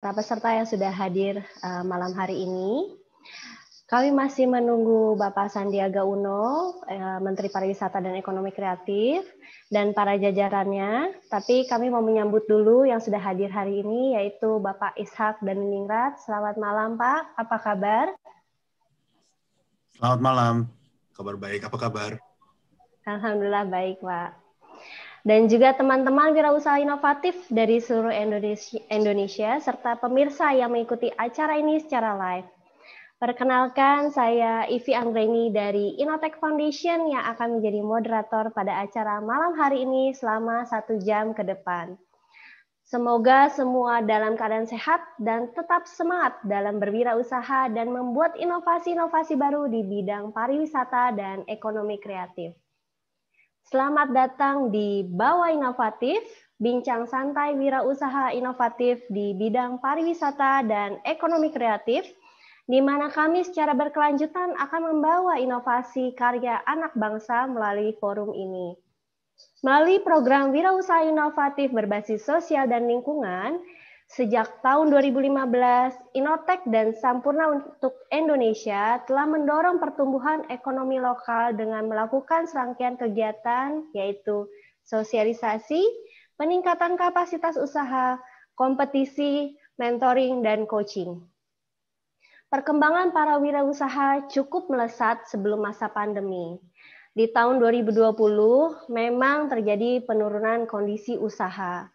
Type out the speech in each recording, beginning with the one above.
para peserta yang sudah hadir uh, malam hari ini. Kami masih menunggu Bapak Sandiaga Uno, eh, Menteri Pariwisata dan Ekonomi Kreatif, dan para jajarannya. Tapi kami mau menyambut dulu yang sudah hadir hari ini, yaitu Bapak Ishak dan Ningrat. Selamat malam, Pak. Apa kabar? Selamat malam. Kabar baik. Apa kabar? Alhamdulillah baik, Pak dan juga teman-teman wirausaha inovatif dari seluruh Indonesia, Indonesia serta pemirsa yang mengikuti acara ini secara live. Perkenalkan, saya Ivi Anggreni dari Inotech Foundation yang akan menjadi moderator pada acara malam hari ini selama satu jam ke depan. Semoga semua dalam keadaan sehat dan tetap semangat dalam berwirausaha dan membuat inovasi-inovasi baru di bidang pariwisata dan ekonomi kreatif. Selamat datang di Bawa Inovatif, bincang santai wirausaha inovatif di bidang pariwisata dan ekonomi kreatif, di mana kami secara berkelanjutan akan membawa inovasi karya anak bangsa melalui forum ini. Melalui program wirausaha inovatif berbasis sosial dan lingkungan, Sejak tahun 2015, Inotech dan Sampurna untuk Indonesia telah mendorong pertumbuhan ekonomi lokal dengan melakukan serangkaian kegiatan yaitu sosialisasi, peningkatan kapasitas usaha, kompetisi, mentoring, dan coaching. Perkembangan para wirausaha cukup melesat sebelum masa pandemi. Di tahun 2020 memang terjadi penurunan kondisi usaha.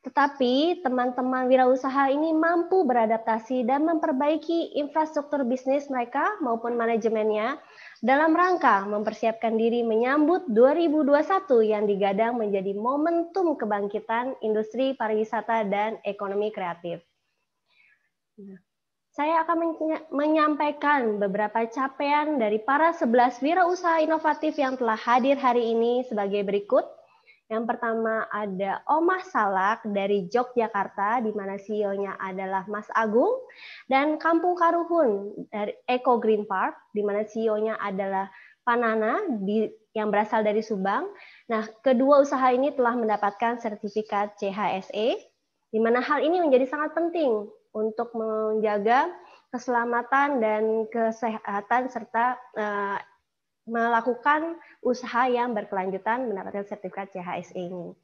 Tetapi teman-teman wirausaha ini mampu beradaptasi dan memperbaiki infrastruktur bisnis mereka maupun manajemennya dalam rangka mempersiapkan diri menyambut 2021 yang digadang menjadi momentum kebangkitan industri pariwisata dan ekonomi kreatif. Saya akan menyampaikan beberapa capaian dari para 11 wirausaha inovatif yang telah hadir hari ini sebagai berikut. Yang pertama ada Omah Salak dari Yogyakarta, di mana CEO-nya adalah Mas Agung, dan Kampung Karuhun dari Eco Green Park, di mana CEO-nya adalah Panana di, yang berasal dari Subang. Nah, kedua usaha ini telah mendapatkan sertifikat CHSE, di mana hal ini menjadi sangat penting untuk menjaga keselamatan dan kesehatan serta uh, melakukan usaha yang berkelanjutan mendapatkan sertifikat CHSE ini.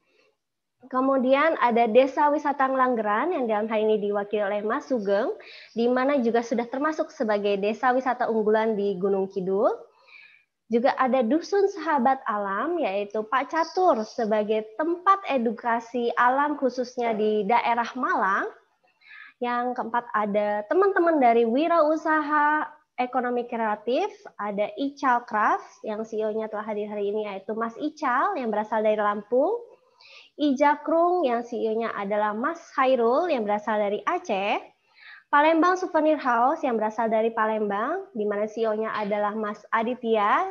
Kemudian ada Desa Wisata Ngelanggeran yang dalam hal ini diwakili oleh Mas Sugeng, di mana juga sudah termasuk sebagai desa wisata unggulan di Gunung Kidul. Juga ada Dusun Sahabat Alam, yaitu Pak Catur sebagai tempat edukasi alam khususnya di daerah Malang. Yang keempat ada teman-teman dari Wirausaha ekonomi kreatif, ada Ical Craft yang CEO-nya telah hadir hari ini yaitu Mas Ical yang berasal dari Lampung, Ija Krung yang CEO-nya adalah Mas Hairul yang berasal dari Aceh, Palembang Souvenir House yang berasal dari Palembang, di mana CEO-nya adalah Mas Aditya,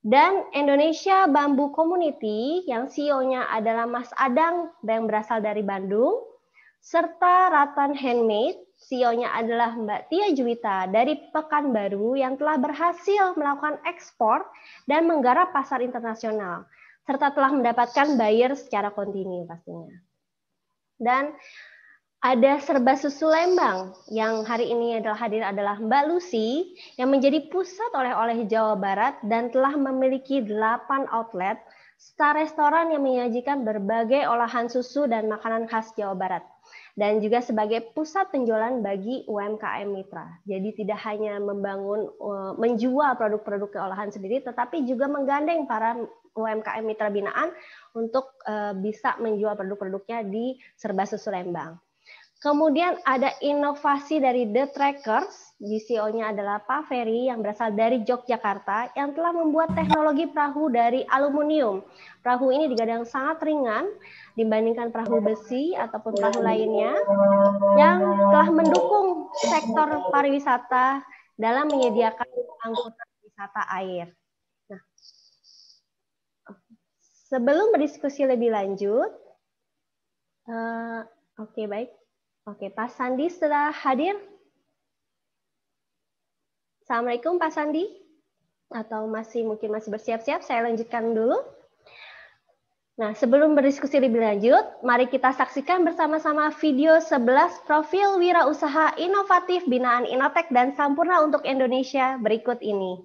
dan Indonesia Bambu Community yang CEO-nya adalah Mas Adang yang berasal dari Bandung, serta Ratan Handmade CEO-nya adalah Mbak Tia Juwita dari Pekanbaru yang telah berhasil melakukan ekspor dan menggarap pasar internasional, serta telah mendapatkan buyer secara kontinu pastinya. Dan ada Serba Susu Lembang yang hari ini adalah hadir adalah Mbak Lucy yang menjadi pusat oleh-oleh Jawa Barat dan telah memiliki 8 outlet, star restoran yang menyajikan berbagai olahan susu dan makanan khas Jawa Barat dan juga sebagai pusat penjualan bagi UMKM mitra. Jadi tidak hanya membangun eh, menjual produk-produk keolahan sendiri tetapi juga menggandeng para UMKM mitra binaan untuk eh, bisa menjual produk-produknya di Serba Susu Lembang. Kemudian ada inovasi dari The Trackers, CEO-nya adalah Pak Ferry yang berasal dari Yogyakarta yang telah membuat teknologi perahu dari aluminium. Perahu ini digadang sangat ringan dibandingkan perahu besi ataupun perahu lainnya yang telah mendukung sektor pariwisata dalam menyediakan angkutan wisata air. Nah, sebelum berdiskusi lebih lanjut, uh, oke okay, baik. Oke, Pak Sandi sudah hadir? Assalamualaikum Pak Sandi. Atau masih mungkin masih bersiap-siap, saya lanjutkan dulu. Nah, sebelum berdiskusi lebih lanjut, mari kita saksikan bersama-sama video 11 profil wirausaha inovatif binaan Inotek dan Sampurna untuk Indonesia berikut ini.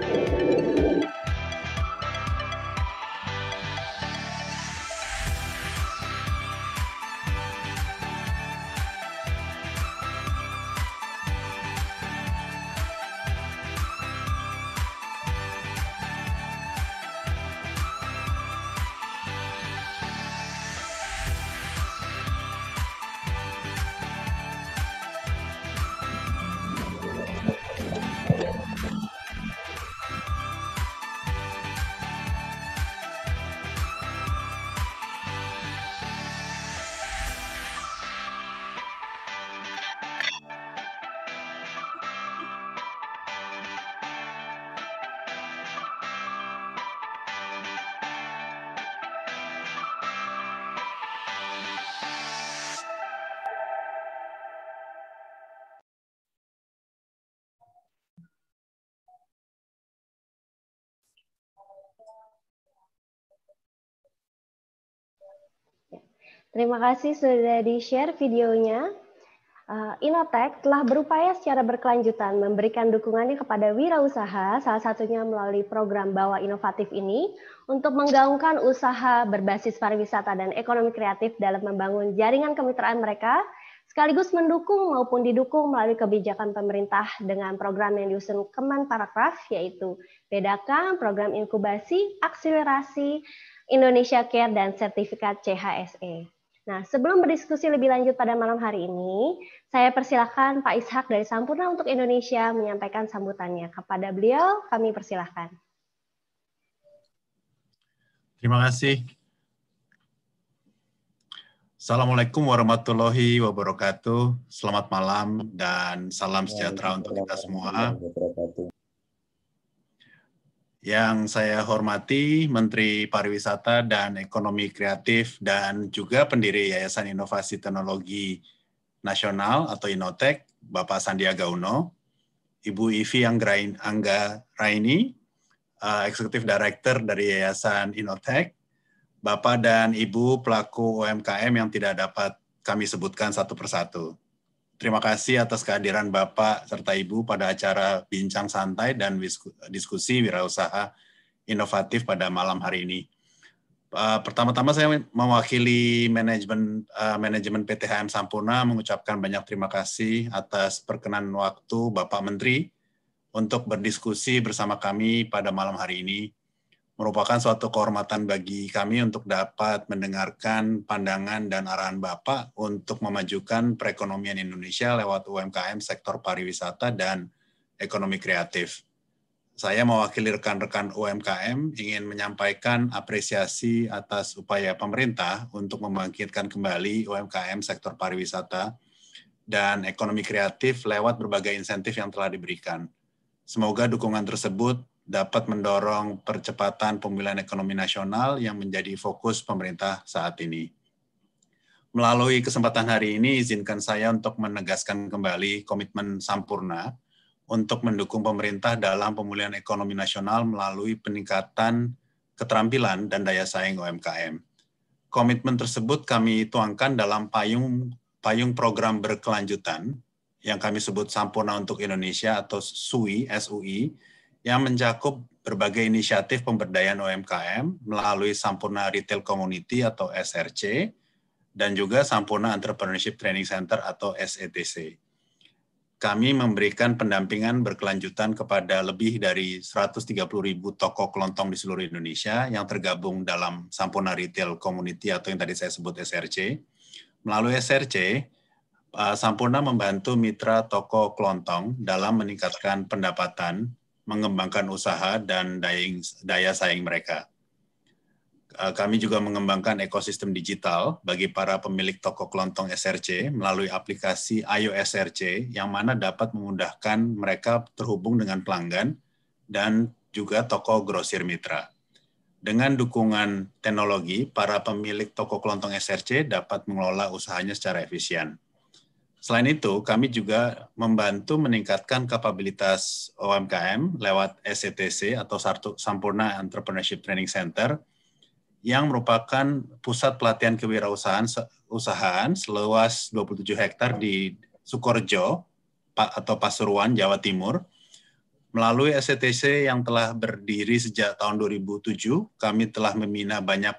Thank you. Terima kasih sudah di-share videonya. Eh, Inotech telah berupaya secara berkelanjutan memberikan dukungannya kepada wirausaha, salah satunya melalui program Bawa Inovatif ini, untuk menggaungkan usaha berbasis pariwisata dan ekonomi kreatif dalam membangun jaringan kemitraan mereka, sekaligus mendukung maupun didukung melalui kebijakan pemerintah dengan program yang diusung Kemenparekraf, yaitu bedakan program inkubasi, akselerasi, Indonesia Care, dan sertifikat CHSE. Nah, sebelum berdiskusi lebih lanjut pada malam hari ini, saya persilahkan Pak Ishak dari Sampurna untuk Indonesia menyampaikan sambutannya. Kepada beliau, kami persilahkan. Terima kasih. Assalamualaikum warahmatullahi wabarakatuh. Selamat malam dan salam sejahtera untuk kita semua. Yang saya hormati Menteri Pariwisata dan Ekonomi Kreatif dan juga pendiri Yayasan Inovasi Teknologi Nasional atau Inotek, Bapak Sandiaga Uno, Ibu Ivi Angga Raini, Eksekutif eh, Director dari Yayasan Inotek, Bapak dan Ibu pelaku UMKM yang tidak dapat kami sebutkan satu persatu. Terima kasih atas kehadiran Bapak serta Ibu pada acara Bincang Santai dan Diskusi Wirausaha Inovatif pada malam hari ini. Eh, pertama-tama saya mewakili manajemen PT PT HM Sampurna mengucapkan banyak terima kasih atas perkenan waktu Bapak Menteri untuk berdiskusi bersama kami pada malam hari ini merupakan suatu kehormatan bagi kami untuk dapat mendengarkan pandangan dan arahan Bapak untuk memajukan perekonomian Indonesia lewat UMKM sektor pariwisata dan ekonomi kreatif. Saya mewakili rekan-rekan UMKM ingin menyampaikan apresiasi atas upaya pemerintah untuk membangkitkan kembali UMKM sektor pariwisata dan ekonomi kreatif lewat berbagai insentif yang telah diberikan. Semoga dukungan tersebut dapat mendorong percepatan pemulihan ekonomi nasional yang menjadi fokus pemerintah saat ini. Melalui kesempatan hari ini, izinkan saya untuk menegaskan kembali komitmen Sampurna untuk mendukung pemerintah dalam pemulihan ekonomi nasional melalui peningkatan keterampilan dan daya saing UMKM. Komitmen tersebut kami tuangkan dalam payung payung program berkelanjutan yang kami sebut Sampurna untuk Indonesia atau SUI, SUI yang mencakup berbagai inisiatif pemberdayaan UMKM melalui Sampurna Retail Community atau SRC dan juga Sampurna Entrepreneurship Training Center atau SETC. Kami memberikan pendampingan berkelanjutan kepada lebih dari 130 ribu toko kelontong di seluruh Indonesia yang tergabung dalam Sampurna Retail Community atau yang tadi saya sebut SRC. Melalui SRC, eh, Sampurna membantu mitra toko kelontong dalam meningkatkan pendapatan mengembangkan usaha dan daya, saing mereka. Eh, kami juga mengembangkan ekosistem digital bagi para pemilik toko kelontong SRC melalui aplikasi Ayo SRC yang mana dapat memudahkan mereka terhubung dengan pelanggan dan juga toko grosir mitra. Dengan dukungan teknologi, para pemilik toko kelontong SRC dapat mengelola usahanya secara efisien. Selain itu, kami juga membantu meningkatkan kapabilitas UMKM lewat SCTC e atau Sampurna Entrepreneurship Training Center yang merupakan pusat pelatihan kewirausahaan usahaan seluas 27 hektar di Sukorejo atau Pasuruan, Jawa Timur. Melalui SCTC e yang telah berdiri sejak tahun 2007, kami telah membina banyak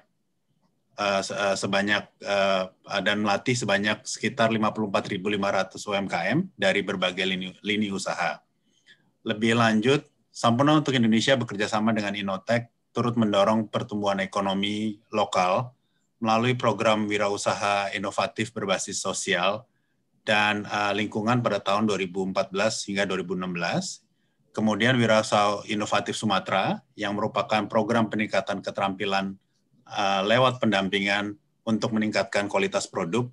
Eh, eh, sebanyak uh, dan melatih sebanyak sekitar 54.500 UMKM dari berbagai lini, lini usaha. Lebih lanjut, Sampurna untuk Indonesia bekerja sama dengan Inotech turut mendorong pertumbuhan ekonomi lokal melalui program wirausaha inovatif berbasis sosial dan uh, lingkungan pada tahun 2014 hingga 2016 kemudian Wirausaha Inovatif Sumatera yang merupakan program peningkatan keterampilan Eh, lewat pendampingan untuk meningkatkan kualitas produk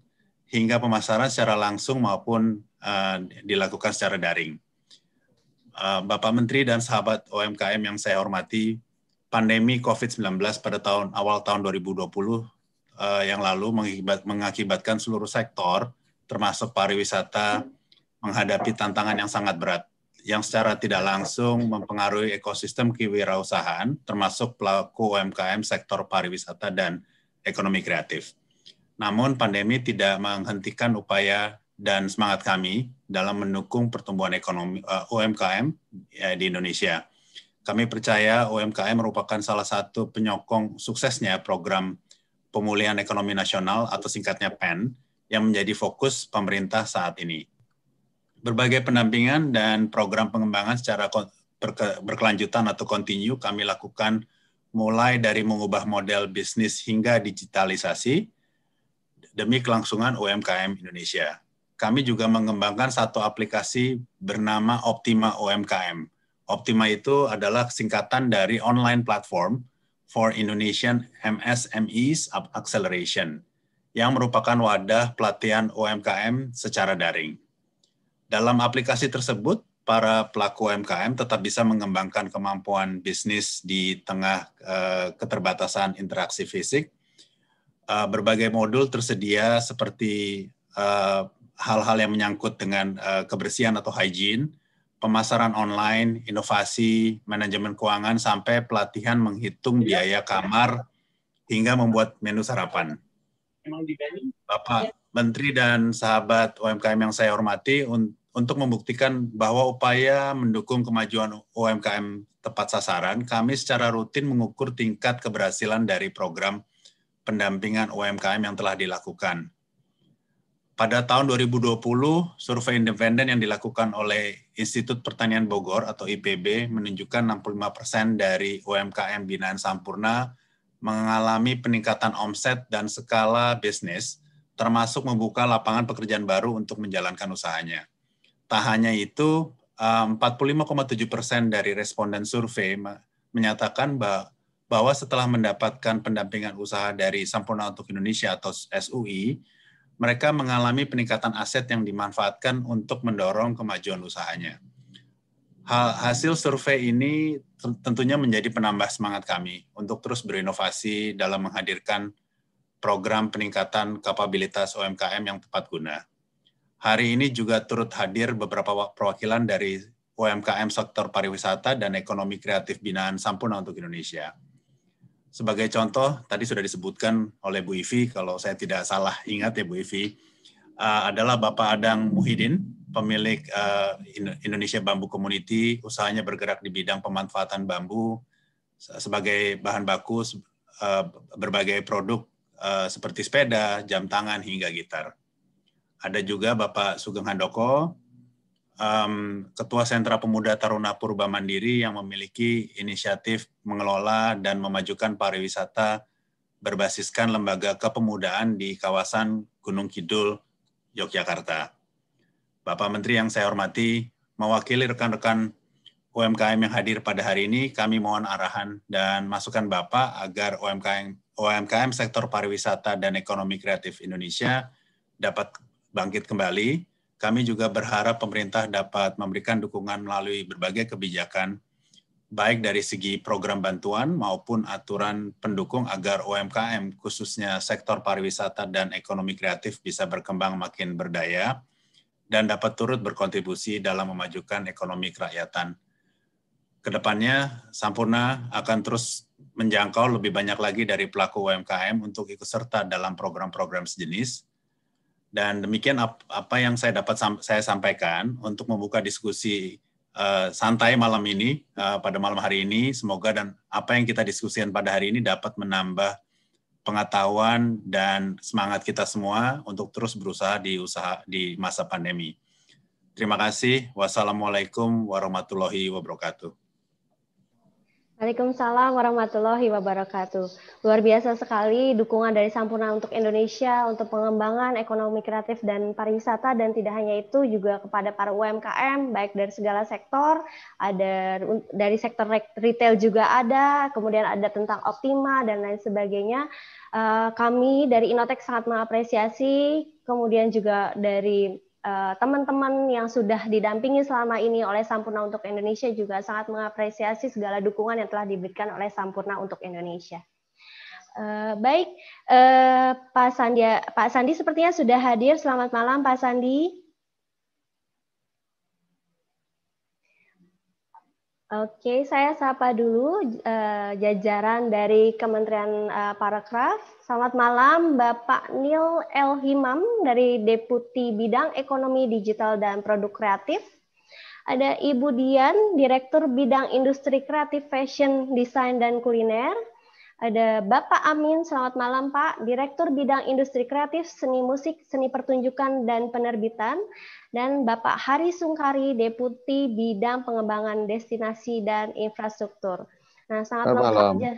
hingga pemasaran secara langsung maupun uh, dilakukan secara daring. Uh, Bapak Menteri dan sahabat UMKM yang saya hormati, pandemi COVID-19 pada tahun awal tahun 2020 uh, yang lalu mengibat, mengakibatkan seluruh sektor termasuk pariwisata menghadapi tantangan yang sangat berat yang secara tidak langsung mempengaruhi ekosistem kewirausahaan, termasuk pelaku UMKM sektor pariwisata dan ekonomi kreatif. Namun, pandemi tidak menghentikan upaya dan semangat kami dalam mendukung pertumbuhan ekonomi uh, UMKM ya, di Indonesia. Kami percaya UMKM merupakan salah satu penyokong suksesnya program pemulihan ekonomi nasional atau singkatnya PEN yang menjadi fokus pemerintah saat ini. Berbagai pendampingan dan program pengembangan secara berkelanjutan atau kontinu kami lakukan mulai dari mengubah model bisnis hingga digitalisasi demi kelangsungan UMKM Indonesia. Kami juga mengembangkan satu aplikasi bernama Optima UMKM. Optima itu adalah singkatan dari online platform for Indonesian MSMEs Acceleration yang merupakan wadah pelatihan UMKM secara daring. Dalam aplikasi tersebut, para pelaku UMKM tetap bisa mengembangkan kemampuan bisnis di tengah eh, keterbatasan interaksi fisik. Eh, berbagai modul tersedia seperti hal eh, hal-hal yang menyangkut dengan kebersihan atau hygiene, pemasaran online, inovasi, manajemen keuangan, sampai pelatihan menghitung iya. biaya kamar hingga membuat menu sarapan. Bapak iya. Menteri dan sahabat UMKM yang saya hormati, untuk untuk membuktikan bahwa upaya mendukung kemajuan UMKM tepat sasaran, kami secara rutin mengukur tingkat keberhasilan dari program pendampingan UMKM yang telah dilakukan. Pada tahun 2020, survei independen yang dilakukan oleh Institut Pertanian Bogor atau IPB menunjukkan 65 persen dari UMKM binaan Sampurna mengalami peningkatan omset dan skala bisnis, termasuk membuka lapangan pekerjaan baru untuk menjalankan usahanya tak hanya itu, 45,7 eh, persen dari responden survei menyatakan bahwa setelah mendapatkan pendampingan usaha dari Sampurna untuk Indonesia atau SUI, mereka mengalami peningkatan aset yang dimanfaatkan untuk mendorong kemajuan usahanya. Hasil survei ini tentunya menjadi penambah semangat kami untuk terus berinovasi dalam menghadirkan program peningkatan kapabilitas UMKM yang tepat guna. Hari ini juga turut hadir beberapa perwakilan dari UMKM sektor pariwisata dan ekonomi kreatif binaan Sampurna untuk Indonesia. Sebagai contoh, tadi sudah disebutkan oleh Bu Ivi, kalau saya tidak salah ingat ya Bu Ivi, uh, adalah Bapak Adang Muhidin, pemilik uh, Indonesia Bambu Community, usahanya bergerak di bidang pemanfaatan bambu sebagai bahan baku uh, berbagai produk uh, seperti sepeda, jam tangan, hingga gitar ada juga Bapak Sugeng Handoko, um, Ketua Sentra Pemuda Taruna Purba Mandiri yang memiliki inisiatif mengelola dan memajukan pariwisata berbasiskan lembaga kepemudaan di kawasan Gunung Kidul, Yogyakarta. Bapak Menteri yang saya hormati, mewakili rekan-rekan UMKM yang hadir pada hari ini, kami mohon arahan dan masukan Bapak agar UMKM, UMKM sektor pariwisata dan ekonomi kreatif Indonesia dapat bangkit kembali, kami juga berharap pemerintah dapat memberikan dukungan melalui berbagai kebijakan, baik dari segi program bantuan maupun aturan pendukung agar UMKM, khususnya sektor pariwisata dan ekonomi kreatif bisa berkembang makin berdaya dan dapat turut berkontribusi dalam memajukan ekonomi kerakyatan. Kedepannya, Sampurna akan terus menjangkau lebih banyak lagi dari pelaku UMKM untuk ikut serta dalam program-program sejenis, dan demikian apa yang saya dapat saya sampaikan untuk membuka diskusi eh, santai malam ini eh, pada malam hari ini. Semoga dan apa yang kita diskusikan pada hari ini dapat menambah pengetahuan dan semangat kita semua untuk terus berusaha di usaha di masa pandemi. Terima kasih. Wassalamualaikum warahmatullahi wabarakatuh. Waalaikumsalam warahmatullahi wabarakatuh. Luar biasa sekali dukungan dari Sampurna untuk Indonesia untuk pengembangan ekonomi kreatif dan pariwisata dan tidak hanya itu juga kepada para UMKM baik dari segala sektor, ada dari sektor retail juga ada, kemudian ada tentang Optima dan lain sebagainya. Eh, kami dari Inotek sangat mengapresiasi, kemudian juga dari Eh, teman-teman yang sudah didampingi selama ini oleh Sampurna untuk Indonesia juga sangat mengapresiasi segala dukungan yang telah diberikan oleh Sampurna untuk Indonesia. Eh, baik, eh, Pak Sandi, Pak Sandi sepertinya sudah hadir. Selamat malam, Pak Sandi. Oke, saya sapa dulu uh, jajaran dari Kementerian uh, eh, Paragraf. Selamat malam Bapak Nil El Himam dari Deputi Bidang Ekonomi Digital dan Produk Kreatif. Ada Ibu Dian, Direktur Bidang Industri Kreatif Fashion, Desain, dan Kuliner. Ada Bapak Amin, selamat malam Pak, Direktur Bidang Industri Kreatif, Seni Musik, Seni Pertunjukan, dan Penerbitan dan Bapak Hari Sungkari, Deputi Bidang Pengembangan Destinasi dan Infrastruktur. Nah, sangat malam. Aja.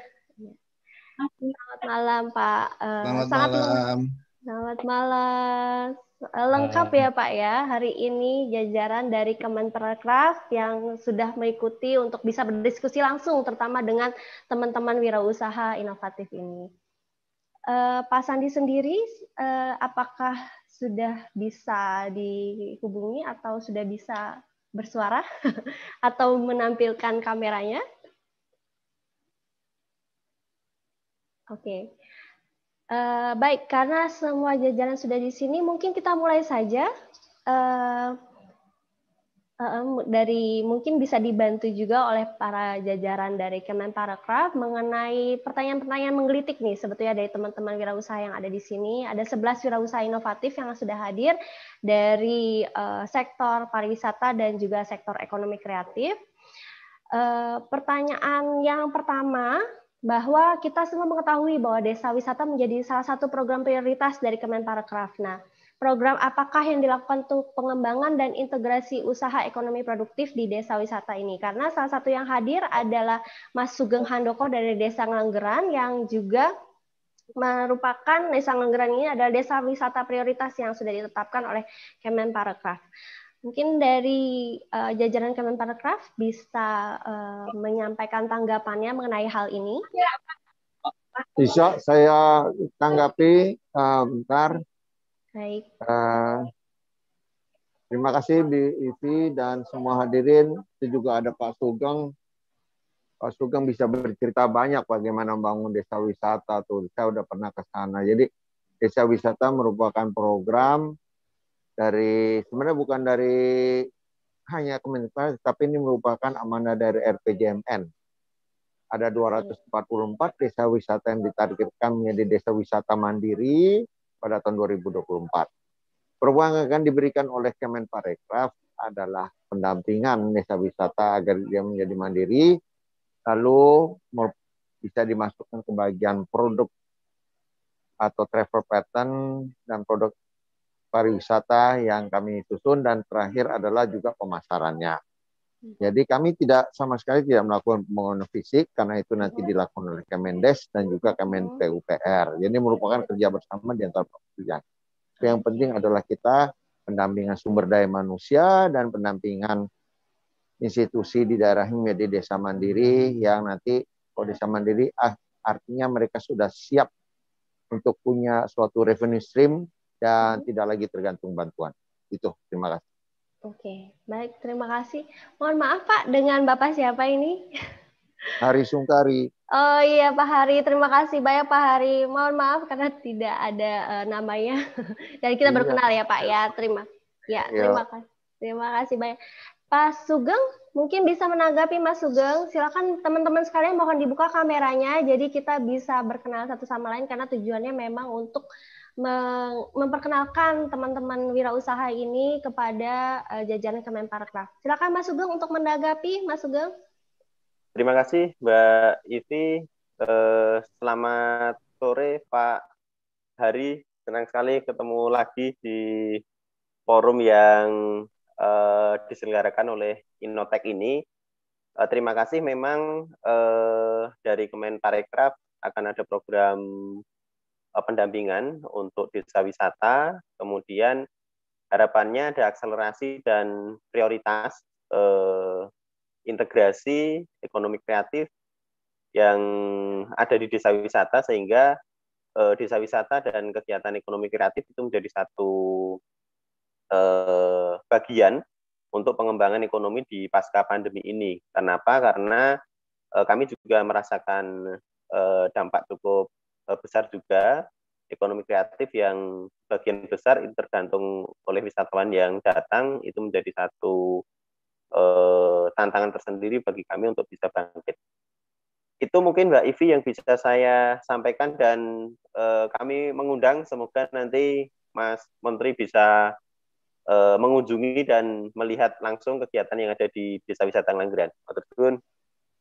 Selamat malam, Pak. Eh, selamat selamat malam. Selamat malam. Eh, lengkap ya, Pak ya. Hari ini jajaran dari Kemenperkraf yang sudah mengikuti untuk bisa berdiskusi langsung terutama dengan teman-teman wirausaha inovatif ini. Eh, Pak Sandi sendiri, apakah sudah bisa dihubungi atau sudah bisa bersuara atau menampilkan kameranya? Oke. Okay. Uh, eh, baik, karena semua jajaran sudah di sini, mungkin kita mulai saja. Uh, dari mungkin bisa dibantu juga oleh para jajaran dari Kemenparekraf mengenai pertanyaan-pertanyaan menggelitik nih sebetulnya dari teman-teman wirausaha yang ada di sini. Ada 11 wirausaha inovatif yang sudah hadir dari uh, sektor pariwisata dan juga sektor ekonomi kreatif. Uh, pertanyaan yang pertama bahwa kita semua mengetahui bahwa desa wisata menjadi salah satu program prioritas dari Kemenparekraf. Nah, program apakah yang dilakukan untuk pengembangan dan integrasi usaha ekonomi produktif di desa wisata ini? Karena salah satu yang hadir adalah Mas Sugeng Handoko dari Desa Ngelenggeran yang juga merupakan Desa Ngelenggeran ini adalah desa wisata prioritas yang sudah ditetapkan oleh Kemenparekraf. Mungkin dari uh, jajaran Kemenparekraf bisa uh, menyampaikan tanggapannya mengenai hal ini. Bisa saya tanggapi uh, bentar. Baik. Uh, terima kasih Bu IVI dan semua hadirin. Itu juga ada Pak Sugeng. Pak Sugeng bisa bercerita banyak bagaimana membangun desa wisata. Tuh, saya udah pernah ke sana. Jadi desa wisata merupakan program dari sebenarnya bukan dari hanya Kementerian tapi ini merupakan amanah dari RPJMN. Ada 244 desa wisata yang ditargetkan menjadi desa wisata mandiri pada tahun 2024. Peruang yang akan diberikan oleh Kemenparekraf adalah pendampingan desa wisata agar dia menjadi mandiri, lalu bisa dimasukkan ke bagian produk atau travel pattern dan produk pariwisata yang kami susun dan terakhir adalah juga pemasarannya. Hmm. Jadi kami tidak sama sekali tidak melakukan pembangunan fisik karena itu nanti oh. dilakukan oleh Kemendes dan juga oh. Kemen PUPR. Jadi merupakan kerja bersama di antara pekerjaan. Yang penting adalah kita pendampingan sumber daya manusia dan pendampingan institusi di daerah menjadi desa mandiri yang nanti kalau desa mandiri ah artinya mereka sudah siap untuk punya suatu revenue stream dan hmm. tidak lagi tergantung bantuan. Itu terima kasih. Oke, baik. Terima kasih. Mohon maaf Pak, dengan Bapak siapa ini? Hari Sungkari. Oh iya Pak Hari, terima kasih banyak Pak Hari. Mohon maaf karena tidak ada uh, namanya. Dan kita iya. berkenal ya Pak ya. Terima. Ya, iya. terima kasih. Terima kasih banyak. Pak Sugeng, mungkin bisa menanggapi Mas Sugeng. Silakan teman-teman sekalian mohon dibuka kameranya jadi kita bisa berkenal satu sama lain karena tujuannya memang untuk memperkenalkan teman-teman wirausaha ini kepada uh, jajaran Kemenparekraf. Nah, silakan Mas Sugeng untuk menanggapi, Mas Sugeng. Terima kasih Mbak Iti. Uh, eh, selamat sore Pak Hari. Senang sekali ketemu lagi di forum yang uh, diselenggarakan oleh Innotech ini. Uh, terima kasih memang uh, dari Kemenparekraf akan ada program Eh, pendampingan untuk desa wisata, kemudian harapannya ada akselerasi dan prioritas eh, integrasi ekonomi kreatif yang ada di desa wisata sehingga eh, desa wisata dan kegiatan ekonomi kreatif itu menjadi satu eh, bagian untuk pengembangan ekonomi di pasca pandemi ini. Kenapa? Karena eh, kami juga merasakan eh, dampak cukup Eh, besar juga ekonomi kreatif yang bagian besar itu tergantung oleh wisatawan yang datang itu menjadi satu eh, tantangan tersendiri bagi kami untuk bisa bangkit. Itu mungkin Mbak Ivi yang bisa saya sampaikan dan eh, kami mengundang semoga nanti Mas Menteri bisa eh, mengunjungi dan melihat langsung kegiatan yang ada di Desa Wisata Langgeran. Terima kasih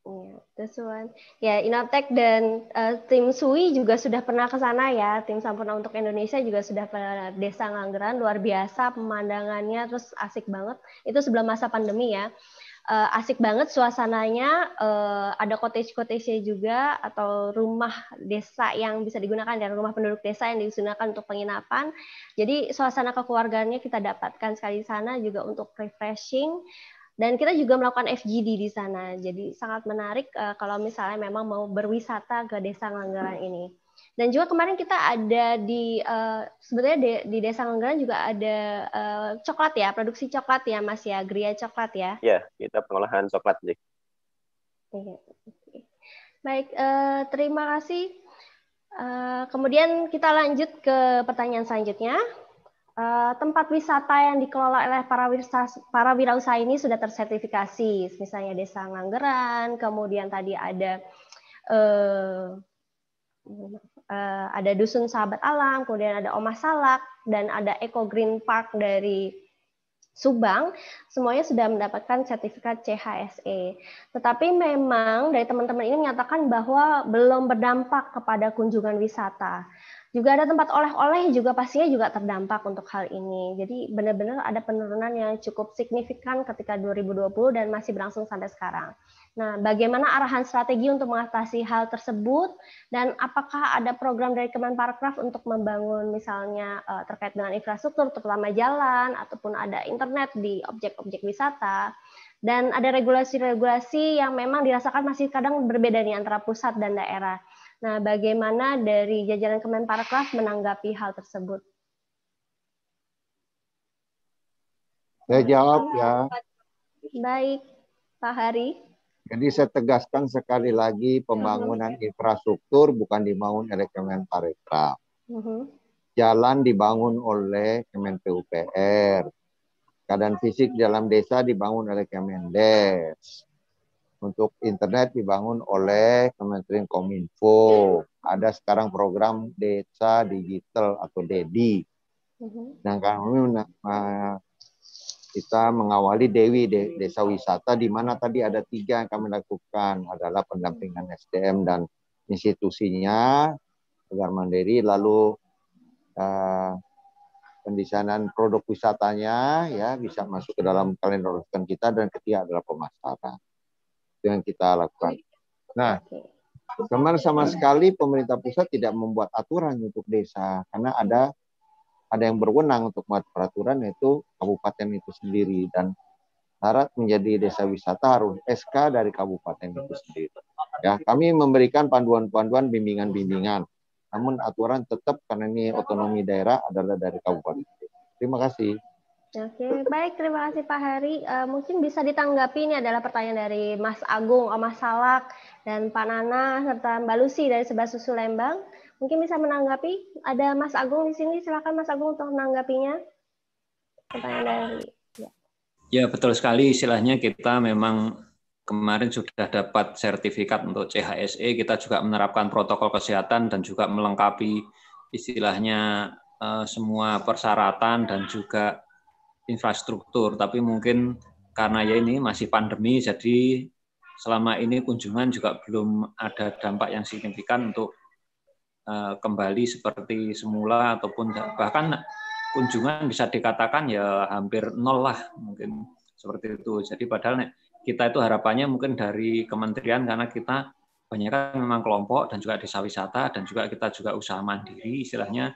iya that's one. Ya, Inotech dan uh, tim SUI juga sudah pernah ke sana ya. Tim Sampurna untuk Indonesia juga sudah pernah Desa Nganggeran, luar biasa pemandangannya, terus asik banget. Itu sebelum masa pandemi ya. Uh, asik banget suasananya, uh, ada cottage-cottage juga atau rumah desa yang bisa digunakan dan rumah penduduk desa yang digunakan untuk penginapan. Jadi suasana kekeluargaannya kita dapatkan sekali di sana juga untuk refreshing dan kita juga melakukan FGD di sana. Jadi sangat menarik uh, kalau misalnya memang mau berwisata ke Desa Langgaran ini. Dan juga kemarin kita ada di uh, eh, sebenarnya di, di Desa Langgaran juga ada uh, coklat ya, produksi coklat ya Mas ya, Gria coklat ya. Iya, kita pengolahan coklat sih. Iya. Baik, uh, terima kasih. Uh, kemudian kita lanjut ke pertanyaan selanjutnya. Eh, tempat wisata yang dikelola oleh para, wirsa, para wirausaha ini sudah tersertifikasi, misalnya Desa Nganggeran, kemudian tadi ada eh, eh, ada Dusun Sahabat Alam, kemudian ada Omah Salak, dan ada Eco Green Park dari Subang, semuanya sudah mendapatkan sertifikat CHSE. Tetapi memang dari teman-teman ini menyatakan bahwa belum berdampak kepada kunjungan wisata. Juga ada tempat oleh-oleh juga pastinya juga terdampak untuk hal ini. Jadi benar-benar ada penurunan yang cukup signifikan ketika 2020 dan masih berlangsung sampai sekarang. Nah, bagaimana arahan strategi untuk mengatasi hal tersebut dan apakah ada program dari Kemenparekraf untuk membangun misalnya eh, terkait dengan infrastruktur terutama jalan ataupun ada internet di objek-objek wisata dan ada regulasi-regulasi yang memang dirasakan masih kadang berbeda nih antara pusat dan daerah. Nah, bagaimana dari jajaran Kemenparekraf menanggapi hal tersebut? Saya jawab ya. Baik, Pak Hari. Jadi saya tegaskan sekali lagi pembangunan infrastruktur bukan dibangun oleh Kemenparekraf. Mm-hmm. Jalan dibangun oleh Kemenpupr. Keadaan fisik dalam desa dibangun oleh Kemendes untuk internet dibangun oleh Kementerian Kominfo. Ada sekarang program Desa Digital atau DEDI. Mm-hmm. Nah, kan kami kita mengawali Dewi Desa Wisata di mana tadi ada tiga yang kami lakukan adalah pendampingan SDM dan institusinya agar mandiri lalu eh, pendesanan produk wisatanya ya bisa masuk ke dalam kalender kita dan ketiga adalah pemasaran dengan kita lakukan. Nah, kemarin sama sekali pemerintah pusat tidak membuat aturan untuk desa karena ada ada yang berwenang untuk membuat peraturan yaitu kabupaten itu sendiri dan syarat menjadi desa wisata harus SK dari kabupaten itu sendiri. Ya, kami memberikan panduan-panduan, bimbingan-bimbingan. Namun aturan tetap karena ini otonomi daerah adalah dari kabupaten. Terima kasih. Oke, baik terima kasih Pak Hari. Uh, mungkin bisa ditanggapi ini adalah pertanyaan dari Mas Agung, Mas Salak, dan Pak Nana serta Mbak Lucy dari sebelah Susu Lembang. Mungkin bisa menanggapi. Ada Mas Agung di sini, silakan Mas Agung untuk menanggapinya. Pertanyaan dari ya. ya betul sekali istilahnya kita memang kemarin sudah dapat sertifikat untuk CHSE, kita juga menerapkan protokol kesehatan dan juga melengkapi istilahnya uh, semua persyaratan dan juga infrastruktur, tapi mungkin karena ya ini masih pandemi, jadi selama ini kunjungan juga belum ada dampak yang signifikan untuk uh, kembali seperti semula ataupun bahkan kunjungan bisa dikatakan ya hampir nol lah mungkin seperti itu. Jadi padahal kita itu harapannya mungkin dari kementerian karena kita banyak kan memang kelompok dan juga desa wisata dan juga kita juga usaha mandiri istilahnya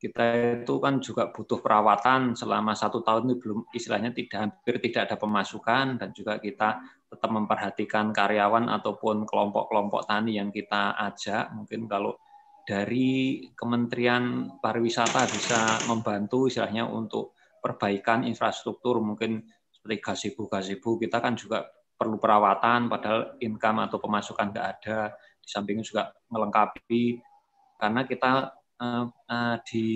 kita itu kan juga butuh perawatan selama satu tahun ini belum istilahnya tidak hampir tidak ada pemasukan dan juga kita tetap memperhatikan karyawan ataupun kelompok-kelompok tani yang kita ajak mungkin kalau dari Kementerian Pariwisata bisa membantu istilahnya untuk perbaikan infrastruktur mungkin seperti gazebo-gazebo kita kan juga perlu perawatan padahal income atau pemasukan nggak ada di samping juga melengkapi karena kita uh, uh, di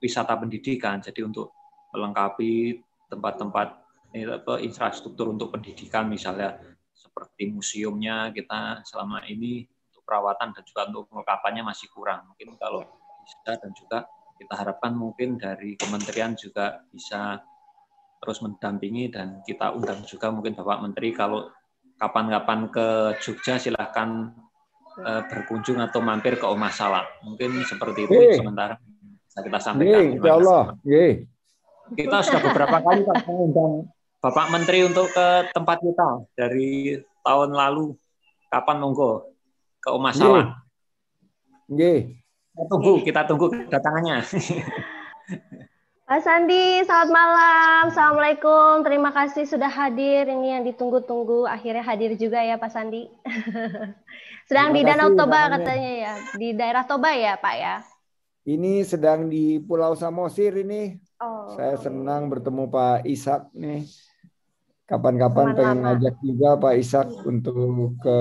wisata pendidikan. Jadi untuk melengkapi tempat-tempat eh, infrastruktur untuk pendidikan misalnya seperti museumnya kita selama ini untuk perawatan dan juga untuk pengungkapannya masih kurang. Mungkin kalau bisa dan juga kita harapkan mungkin dari kementerian juga bisa terus mendampingi dan kita undang juga mungkin Bapak Menteri kalau kapan-kapan ke Jogja silahkan uh, berkunjung atau mampir ke Omah Salak. Mungkin seperti itu iya. sementara bisa kita iya, sampaikan. Yeay, Allah. Iya. Kita sudah beberapa kali mengundang Bapak Menteri untuk ke tempat kita dari tahun lalu. Kapan monggo ke Omah Salak? Kita tunggu, kita tunggu kedatangannya. Pak Sandi, selamat malam. Assalamualaikum. Terima kasih sudah hadir. Ini yang ditunggu-tunggu. Akhirnya hadir juga ya Pak Sandi. sedang Terima di Danau Toba katanya ya. Di daerah Toba ya Pak ya? Ini sedang di Pulau Samosir ini. Oh. Saya senang bertemu Pak Ishak nih. Kapan-kapan pengen lama. ngajak juga Pak Ishak untuk ke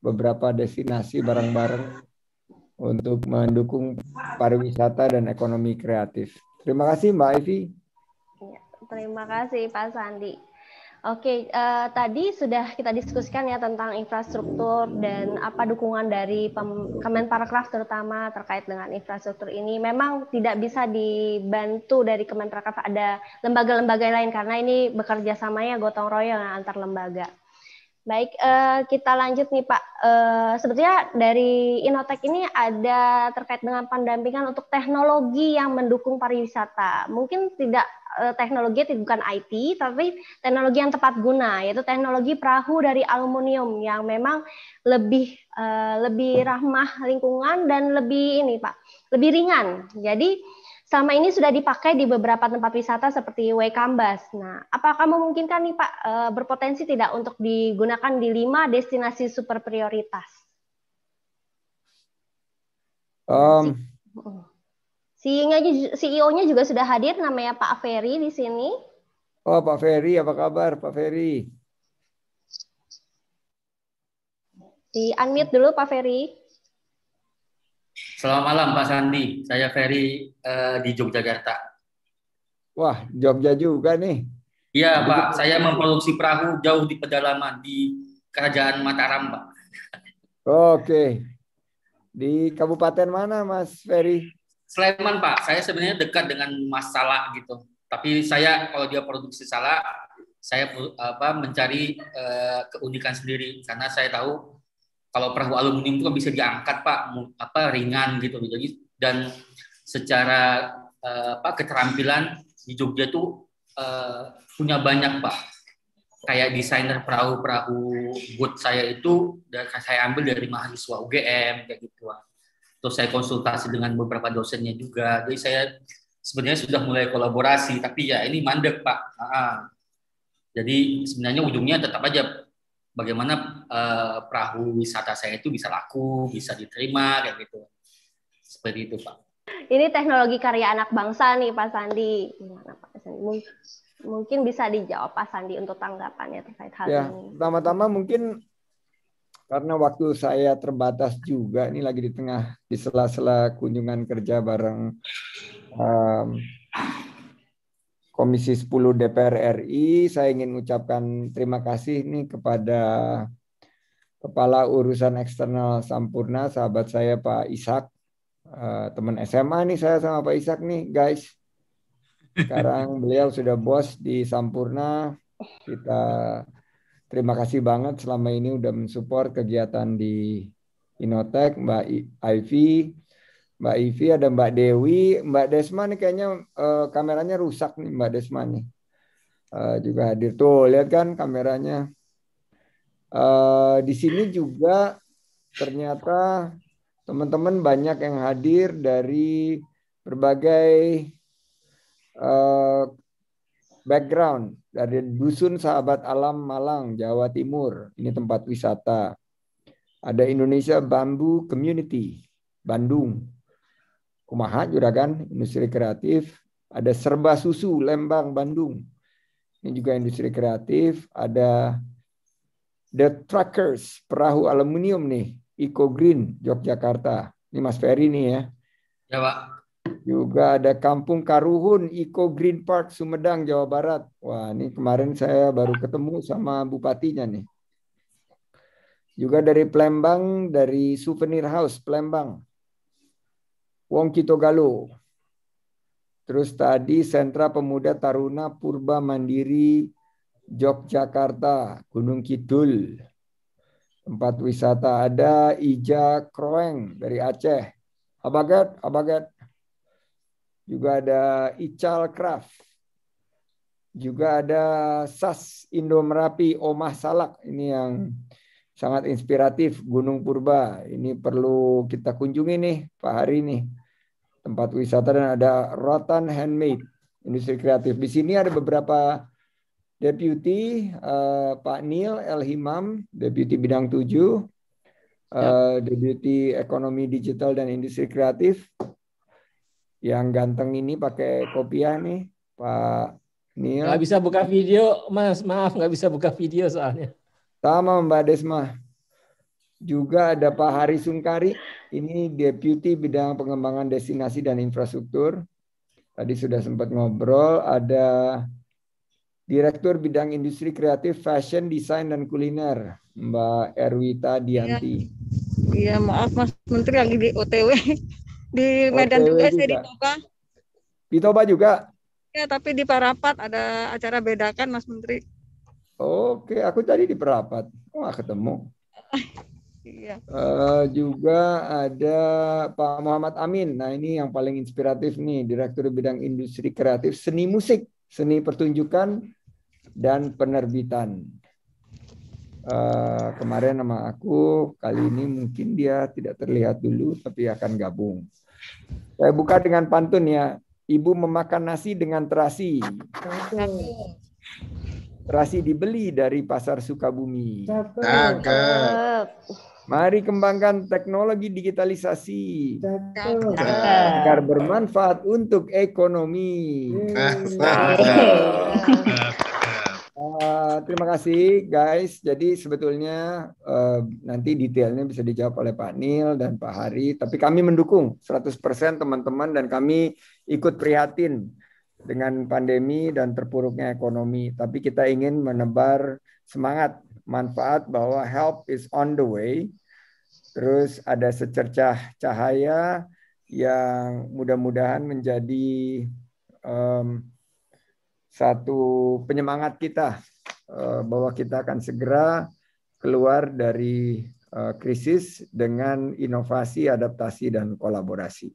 beberapa destinasi bareng-bareng untuk mendukung pariwisata dan ekonomi kreatif. Terima kasih Mbak Ivy. Iya, terima kasih Pak Sandi. Oke, uh, tadi sudah kita diskusikan ya tentang infrastruktur dan apa dukungan dari Kemenparekraf terutama terkait dengan infrastruktur ini. Memang tidak bisa dibantu dari Kemenparekraf ada lembaga-lembaga lain karena ini bekerja samanya gotong royong antar lembaga. Baik, uh, kita lanjut nih Pak. Uh, sebetulnya dari Inotek ini ada terkait dengan pendampingan untuk teknologi yang mendukung pariwisata. Mungkin tidak uh, teknologi bukan IT, tapi teknologi yang tepat guna, yaitu teknologi perahu dari aluminium yang memang lebih uh, lebih ramah lingkungan dan lebih ini Pak, lebih ringan. Jadi Selama ini sudah dipakai di beberapa tempat wisata seperti Wekambas. Nah, apakah memungkinkan nih Pak eh, berpotensi tidak untuk digunakan di lima destinasi super prioritas? Um, CEO-nya e juga sudah hadir, namanya Pak Ferry di sini. Oh, Pak Ferry, apa kabar Pak Ferry? Di unmute dulu Pak Ferry. Selamat malam Pak Sandi, saya Ferry uh, di Yogyakarta. Wah, Jogja juga nih. Iya Pak, saya memproduksi perahu jauh di pedalaman di Kerajaan Mataram Pak. Oke, di kabupaten mana Mas Ferry? Sleman Pak, saya sebenarnya dekat dengan Mas Salah gitu. Tapi saya kalau dia produksi salah, saya eh, apa mencari uh, keunikan sendiri karena saya tahu kalau perahu aluminium itu kan bisa diangkat pak apa ringan gitu jadi dan secara eh, apa keterampilan di Jogja tuh uh, punya banyak pak kayak desainer perahu-perahu boat saya itu saya ambil dari mahasiswa UGM kayak gitu terus saya konsultasi dengan beberapa dosennya juga jadi saya sebenarnya sudah mulai kolaborasi tapi ya ini mandek pak ah, ah. jadi sebenarnya ujungnya tetap aja bagaimana uh, perahu wisata saya itu bisa laku, bisa diterima kayak gitu. Seperti itu, Pak. Ini teknologi karya anak bangsa nih, Pak Sandi. Mungkin, bisa dijawab Pak Sandi untuk tanggapannya terkait hal ya, ini. Pertama-tama mungkin karena waktu saya terbatas juga, ini lagi di tengah di sela-sela kunjungan kerja bareng um, Komisi 10 DPR RI. Saya ingin mengucapkan terima kasih nih kepada Kepala Urusan Eksternal Sampurna, sahabat saya Pak Ishak. Eh, teman SMA nih saya sama Pak Ishak nih, guys. Sekarang beliau sudah bos di Sampurna. Kita terima kasih banget selama ini udah mensupport kegiatan di Inotech, Mbak Ivy. Mbak Ivi, ada Mbak Dewi, Mbak Desma nih kayaknya uh, kameranya rusak nih Mbak Desma nih. Uh, juga hadir tuh lihat kan kameranya uh, di sini juga ternyata teman-teman banyak yang hadir dari berbagai uh, background dari dusun sahabat alam Malang Jawa Timur ini tempat wisata ada Indonesia Bambu Community Bandung Kumaha Juragan Industri Kreatif, ada Serba Susu Lembang Bandung. Ini juga industri kreatif, ada The Truckers, perahu aluminium nih, Eco Green Yogyakarta. Ini Mas Ferry nih ya. Ya, Pak. Juga ada Kampung Karuhun, Eco Green Park, Sumedang, Jawa Barat. Wah, ini kemarin saya baru ketemu sama bupatinya nih. Juga dari Plembang, dari Souvenir House, Plembang. Wong Kito Galo. Terus tadi Sentra Pemuda Taruna Purba Mandiri Yogyakarta, Gunung Kidul. Tempat wisata ada Ija Kroeng dari Aceh. Abaget, abaget. Juga ada Ical Craft. Juga ada SAS Indo Merapi Omah Salak. Ini yang sangat inspiratif Gunung Purba. Ini perlu kita kunjungi nih Pak Hari nih tempat wisata dan ada Rotan Handmade, industri kreatif. Di sini ada beberapa deputy, uh, eh, Pak Nil El Himam, deputy bidang 7, uh, deputy ekonomi digital dan industri kreatif. Yang ganteng ini pakai kopiah nih, Pak Nil. Gak bisa buka video, Mas. Maaf, nggak bisa buka video soalnya. Sama Mbak Desma. Juga ada Pak Hari Sungkari, ini Deputi Bidang Pengembangan Destinasi dan Infrastruktur. Tadi sudah sempat ngobrol, ada Direktur Bidang Industri Kreatif, Fashion, Desain, dan Kuliner, Mbak Erwita Dianti. Iya, ya, maaf Mas Menteri lagi di OTW. Di Medan OTW juga, juga. saya di Toba. Di Toba juga? Ya, tapi di Parapat ada acara bedakan Mas Menteri. Oke, aku tadi di parapat Wah, ketemu. Iya. Uh, juga ada Pak Muhammad Amin. Nah ini yang paling inspiratif nih, Direktur Bidang Industri Kreatif Seni Musik, Seni Pertunjukan, dan Penerbitan. Uh, kemarin nama aku, kali ini mungkin dia tidak terlihat dulu, tapi akan gabung. Saya buka dengan pantun ya. Ibu memakan nasi dengan terasi. Rasi dibeli dari pasar Sukabumi. Cakep. Mari kembangkan teknologi digitalisasi Cakep. agar bermanfaat untuk ekonomi. Uh, terima kasih guys. Jadi sebetulnya uh, nanti detailnya bisa dijawab oleh Pak Nil dan Pak Hari. Tapi kami mendukung 100% teman-teman dan kami ikut prihatin dengan pandemi dan terpuruknya ekonomi, tapi kita ingin menebar semangat manfaat bahwa help is on the way. Terus ada secercah cahaya yang mudah-mudahan menjadi um, satu penyemangat kita uh, bahwa kita akan segera keluar dari uh, krisis dengan inovasi, adaptasi, dan kolaborasi.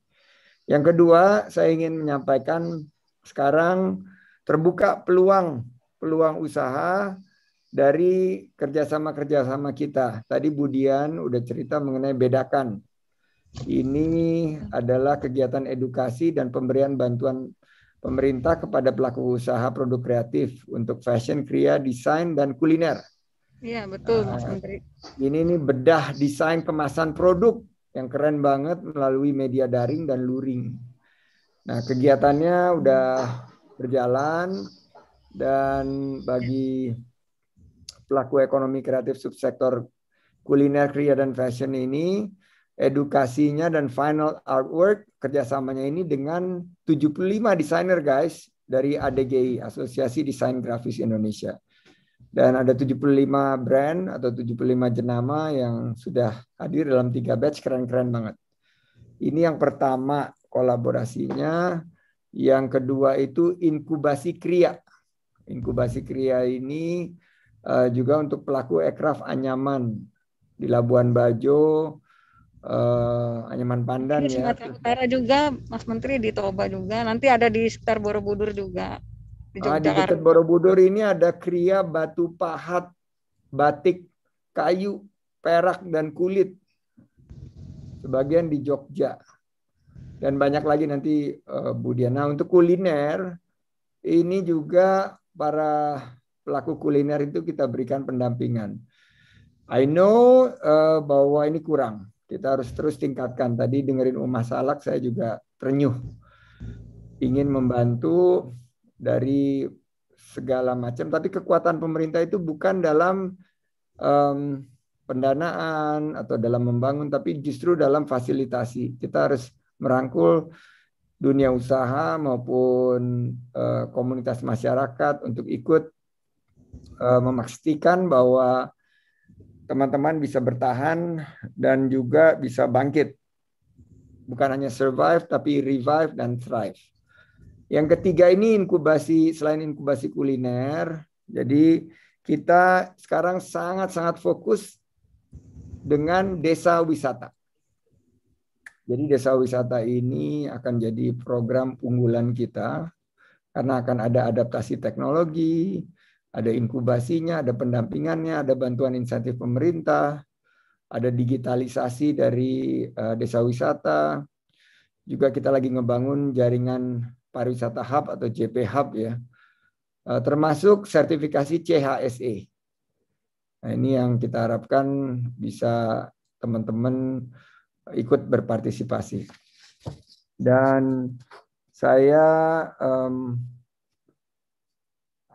Yang kedua, saya ingin menyampaikan sekarang terbuka peluang peluang usaha dari kerjasama-kerjasama kita. Tadi Budian udah cerita mengenai bedakan. Ini adalah kegiatan edukasi dan pemberian bantuan pemerintah kepada pelaku usaha produk kreatif untuk fashion, kria, desain, dan kuliner. Iya, betul Mas nah, Menteri. Ini nih bedah desain kemasan produk yang keren banget melalui media daring dan luring. Nah, kegiatannya udah berjalan dan bagi pelaku ekonomi kreatif subsektor kuliner, kria, dan fashion ini, edukasinya dan final artwork kerjasamanya ini dengan 75 desainer guys dari ADGI, Asosiasi Desain Grafis Indonesia. Dan ada 75 brand atau 75 jenama yang sudah hadir dalam tiga batch, keren-keren banget. Ini yang pertama kolaborasinya. Yang kedua itu inkubasi kria. Inkubasi kria ini uh, juga untuk pelaku ekraf anyaman di Labuan Bajo, uh, Anyaman Pandan di ya. Sumatera Utara juga, Mas Menteri di Toba juga. Nanti ada di sekitar Borobudur juga. Di, ah, di sekitar Borobudur ini ada kria batu pahat, batik, kayu, perak dan kulit. Sebagian di Jogja dan banyak lagi nanti uh, Bu Diana untuk kuliner ini juga para pelaku kuliner itu kita berikan pendampingan. I know uh, bahwa ini kurang. Kita harus terus tingkatkan. Tadi dengerin Umah Salak saya juga terenyuh. Ingin membantu dari segala macam tapi kekuatan pemerintah itu bukan dalam um, pendanaan atau dalam membangun tapi justru dalam fasilitasi. Kita harus merangkul dunia usaha maupun eh, komunitas masyarakat untuk ikut uh, memastikan bahwa teman-teman bisa bertahan dan juga bisa bangkit. Bukan hanya survive tapi revive dan thrive. Yang ketiga ini inkubasi selain inkubasi kuliner, jadi kita sekarang sangat-sangat fokus dengan desa wisata. Jadi desa wisata ini akan jadi program unggulan kita karena akan ada adaptasi teknologi, ada inkubasinya, ada pendampingannya, ada bantuan insentif pemerintah, ada digitalisasi dari eh, desa wisata. Juga kita lagi ngebangun jaringan pariwisata hub atau JP hub ya. Eh, termasuk sertifikasi CHSE. Nah, ini yang kita harapkan bisa teman-teman ikut berpartisipasi. Dan saya um,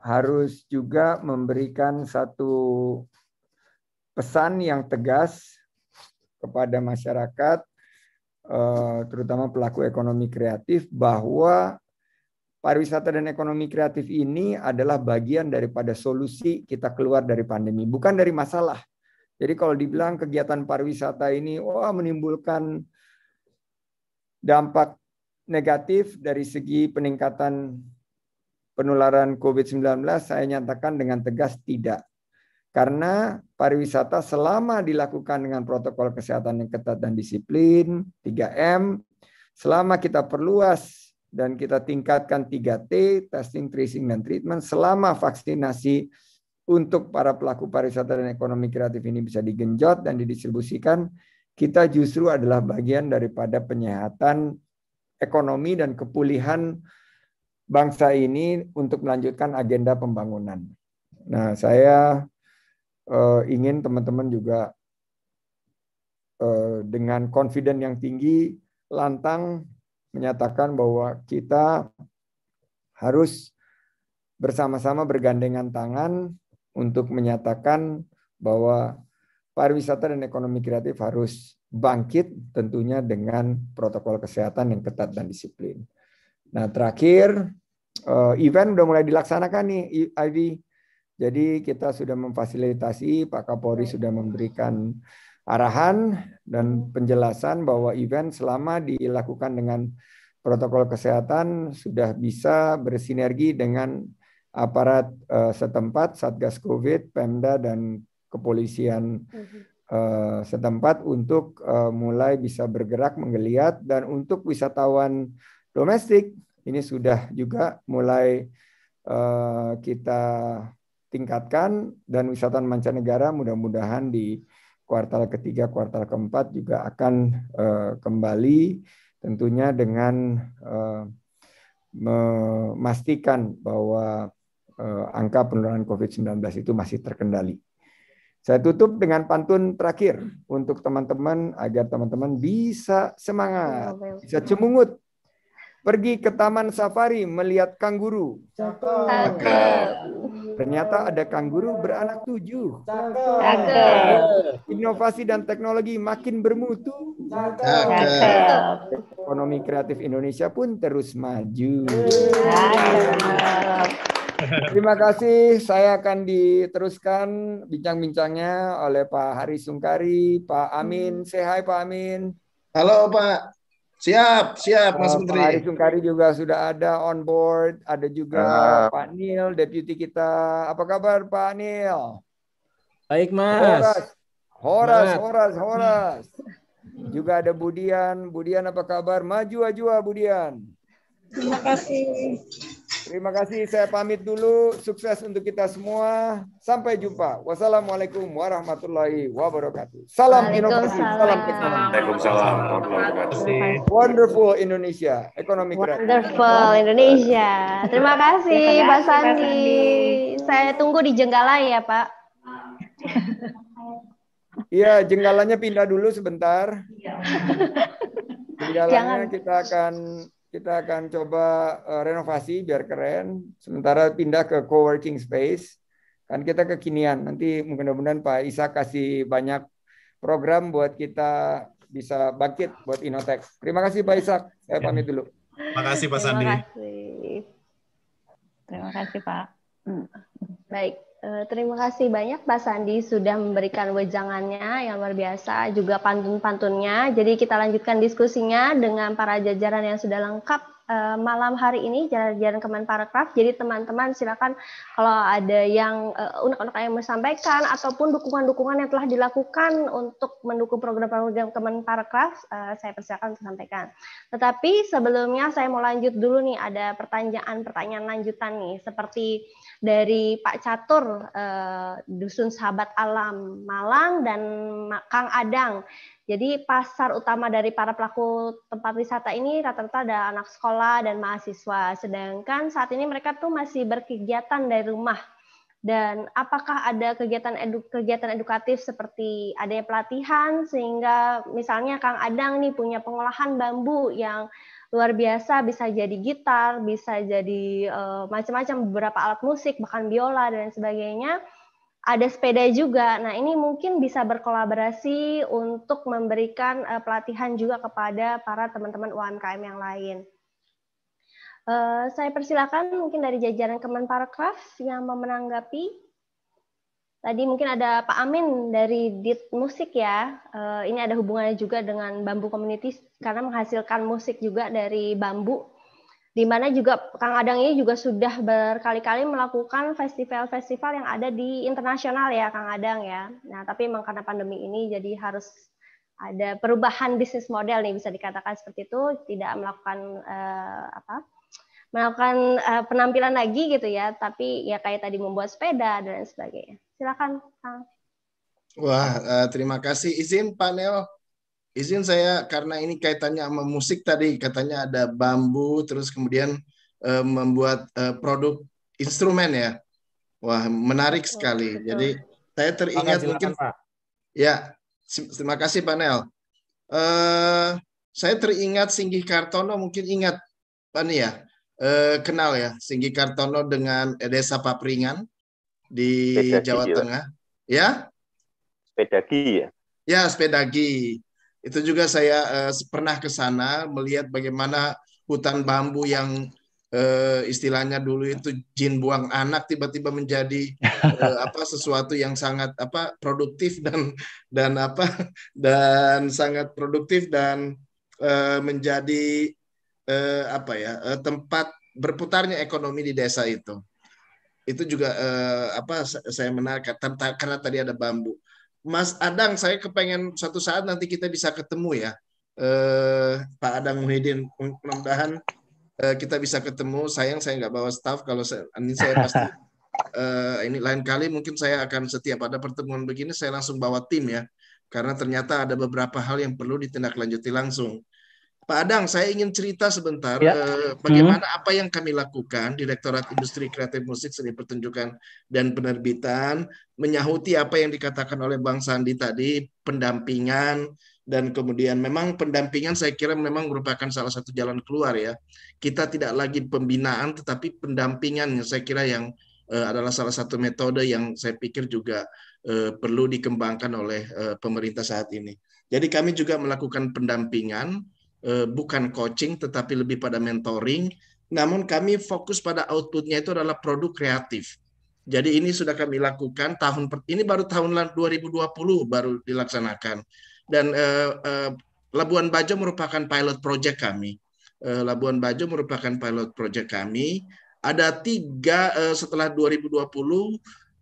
harus juga memberikan satu pesan yang tegas kepada masyarakat, eh, terutama pelaku ekonomi kreatif, bahwa pariwisata dan ekonomi kreatif ini adalah bagian daripada solusi kita keluar dari pandemi, bukan dari masalah. Jadi kalau dibilang kegiatan pariwisata ini wah menimbulkan dampak negatif dari segi peningkatan penularan COVID-19, saya nyatakan dengan tegas tidak. Karena pariwisata selama dilakukan dengan protokol kesehatan yang ketat dan disiplin, 3M, selama kita perluas dan kita tingkatkan 3T, testing, tracing, dan treatment, selama vaksinasi untuk para pelaku pariwisata dan ekonomi kreatif ini bisa digenjot dan didistribusikan, kita justru adalah bagian daripada penyehatan ekonomi dan kepulihan bangsa ini untuk melanjutkan agenda pembangunan. Nah, saya uh, ingin teman-teman juga uh, dengan confident yang tinggi, lantang menyatakan bahwa kita harus bersama-sama bergandengan tangan untuk menyatakan bahwa pariwisata dan ekonomi kreatif harus bangkit tentunya dengan protokol kesehatan yang ketat dan disiplin. Nah terakhir eh, event sudah mulai dilaksanakan nih Ivy. Jadi kita sudah memfasilitasi, Pak Kapolri iya. sudah memberikan arahan dan hmm. penjelasan bahwa event selama dilakukan dengan protokol kesehatan sudah bisa bersinergi dengan aparat uh, setempat, Satgas Covid, Pemda dan kepolisian uh, setempat untuk uh, mulai bisa bergerak menggeliat dan untuk wisatawan domestik ini sudah juga mulai uh, kita tingkatkan dan wisatawan mancanegara mudah-mudahan di kuartal ketiga, kuartal keempat juga akan uh, kembali tentunya dengan uh, memastikan bahwa Eh, angka penularan COVID-19 itu masih terkendali. Saya tutup dengan pantun terakhir untuk teman-teman agar teman-teman bisa semangat, iya, bisa cemungut, pergi ke taman safari melihat kangguru. Ternyata ada kangguru beranak tujuh. Inovasi dan teknologi makin bermutu. Ekonomi kreatif Indonesia pun terus maju. Terima kasih. Saya akan diteruskan bincang-bincangnya oleh Pak Hari Sungkari, Pak Amin. Hmm. Say hi, Pak Amin. Halo Pak. Siap, siap Mas eh, Menteri. Pak Hari Sungkari juga sudah ada on board. Ada juga uh. Pak Nil, deputi kita. Apa kabar Pak Nil? Baik Mas. Horas, Horas, Horas, Horas. Juga ada Budian. Budian apa kabar? Maju aja Budian. Terima kasih. Terima kasih. Saya pamit dulu. Sukses untuk kita semua. Sampai jumpa. Wassalamualaikum warahmatullahi wabarakatuh. Salam inovasi. Salam teknologi. Waalaikumsalam Wonderful Indonesia. Ekonomi kreatif. Wonderful Indonesia. Terima kasih, Pak Sandi. Saya tunggu di Jenggala ya, Pak. Iya, jenggalanya pindah dulu sebentar. Jenggalanya Jangan. kita akan kita akan coba uh, renovasi biar keren. Sementara pindah ke co-working space. Kan kita kekinian. Nanti mudah-mudahan Pak Isa kasih banyak program buat kita bisa bangkit buat Inotek. Terima kasih Pak Isa. Saya ya. pamit dulu. Terima kasih Pak Sandi. Terima kasih. Terima kasih Pak. Hmm. Baik. Eh, terima kasih banyak Pak Sandi sudah memberikan wejangannya yang luar biasa, juga pantun-pantunnya. Jadi kita lanjutkan diskusinya dengan para jajaran yang sudah lengkap eh, malam hari ini, jajaran Kemenparekraf. Jadi teman-teman silakan kalau ada yang uh, eh, unek-unek yang mau sampaikan ataupun dukungan-dukungan yang telah dilakukan untuk mendukung program-program Kemenparekraf, uh, saya persilakan untuk sampaikan. Tetapi sebelumnya saya mau lanjut dulu nih ada pertanyaan-pertanyaan lanjutan nih seperti dari Pak Catur eh, Dusun Sahabat Alam Malang dan Kang Adang. Jadi pasar utama dari para pelaku tempat wisata ini rata-rata ada anak sekolah dan mahasiswa. Sedangkan saat ini mereka tuh masih berkegiatan dari rumah. Dan apakah ada kegiatan edu kegiatan edukatif seperti adanya pelatihan sehingga misalnya Kang Adang nih punya pengolahan bambu yang luar biasa bisa jadi gitar bisa jadi uh, macam-macam beberapa alat musik bahkan biola dan sebagainya ada sepeda juga nah ini mungkin bisa berkolaborasi untuk memberikan uh, pelatihan juga kepada para teman-teman UMKM yang lain uh, saya persilakan mungkin dari jajaran Kemenparekraf yang mau menanggapi Tadi mungkin ada Pak Amin dari Dit Musik ya. Eh, ini ada hubungannya juga dengan Bambu Community karena menghasilkan musik juga dari bambu. Di mana juga Kang Adang ini juga sudah berkali-kali melakukan festival-festival yang ada di internasional ya Kang Adang ya. Nah, tapi memang karena pandemi ini jadi harus ada perubahan bisnis model nih bisa dikatakan seperti itu, tidak melakukan eh, apa? melakukan uh, penampilan lagi gitu ya, tapi ya kayak tadi membuat sepeda dan sebagainya. Silakan, Kang. Wah, eh, terima kasih. Izin Pak panel, izin saya karena ini kaitannya sama musik tadi, katanya ada bambu, terus kemudian eh, membuat eh, produk instrumen ya. Wah, menarik iya, sekali. Jadi saya teringat Silakan, mungkin, Pak. ya, terima kasih panel. Eh, saya teringat Singgi Kartono, mungkin ingat, Pak ya, kenal ya Singgi Kartono dengan Desa Papringan di Jawa juga. Tengah. Ya? Sepedagi ya? Ya, Sepedagi. Itu juga saya uh, pernah ke sana melihat bagaimana hutan bambu yang uh, istilahnya dulu itu jin buang anak tiba-tiba menjadi uh, apa sesuatu yang sangat apa produktif dan dan apa dan sangat produktif dan uh, menjadi uh, apa ya uh, tempat berputarnya ekonomi di desa itu itu juga eh, apa saya menarik karena tadi ada bambu. Mas Adang, saya kepengen satu saat nanti kita bisa ketemu ya, eh, Pak Adang Muhyiddin. Mudah-mudahan eh, kita bisa ketemu. Sayang saya nggak bawa staff kalau saya, ini saya pasti eh, ini lain kali mungkin saya akan setiap ada pertemuan begini saya langsung bawa tim ya, karena ternyata ada beberapa hal yang perlu ditindaklanjuti langsung. Pak Adang, saya ingin cerita sebentar ya. eh, hmm. bagaimana hmm. apa yang kami lakukan Direktorat Industri Kreatif Musik Seni Pertunjukan dan Penerbitan menyahuti apa yang dikatakan oleh Bang Sandi tadi pendampingan dan kemudian memang pendampingan saya kira memang merupakan salah satu jalan keluar ya. Kita tidak lagi pembinaan tetapi pendampingan yang saya kira yang eh, adalah salah satu metode yang saya pikir juga eh, perlu dikembangkan oleh eh, pemerintah saat ini. Jadi kami juga melakukan pendampingan Eh, bukan coaching tetapi lebih pada mentoring. Namun kami fokus pada outputnya itu adalah produk kreatif. Jadi ini sudah kami lakukan tahun ini baru tahun 2020 baru dilaksanakan dan eh, eh, Labuan Bajo merupakan pilot project kami. Eh, Labuan Bajo merupakan pilot project kami. Ada tiga eh, setelah 2020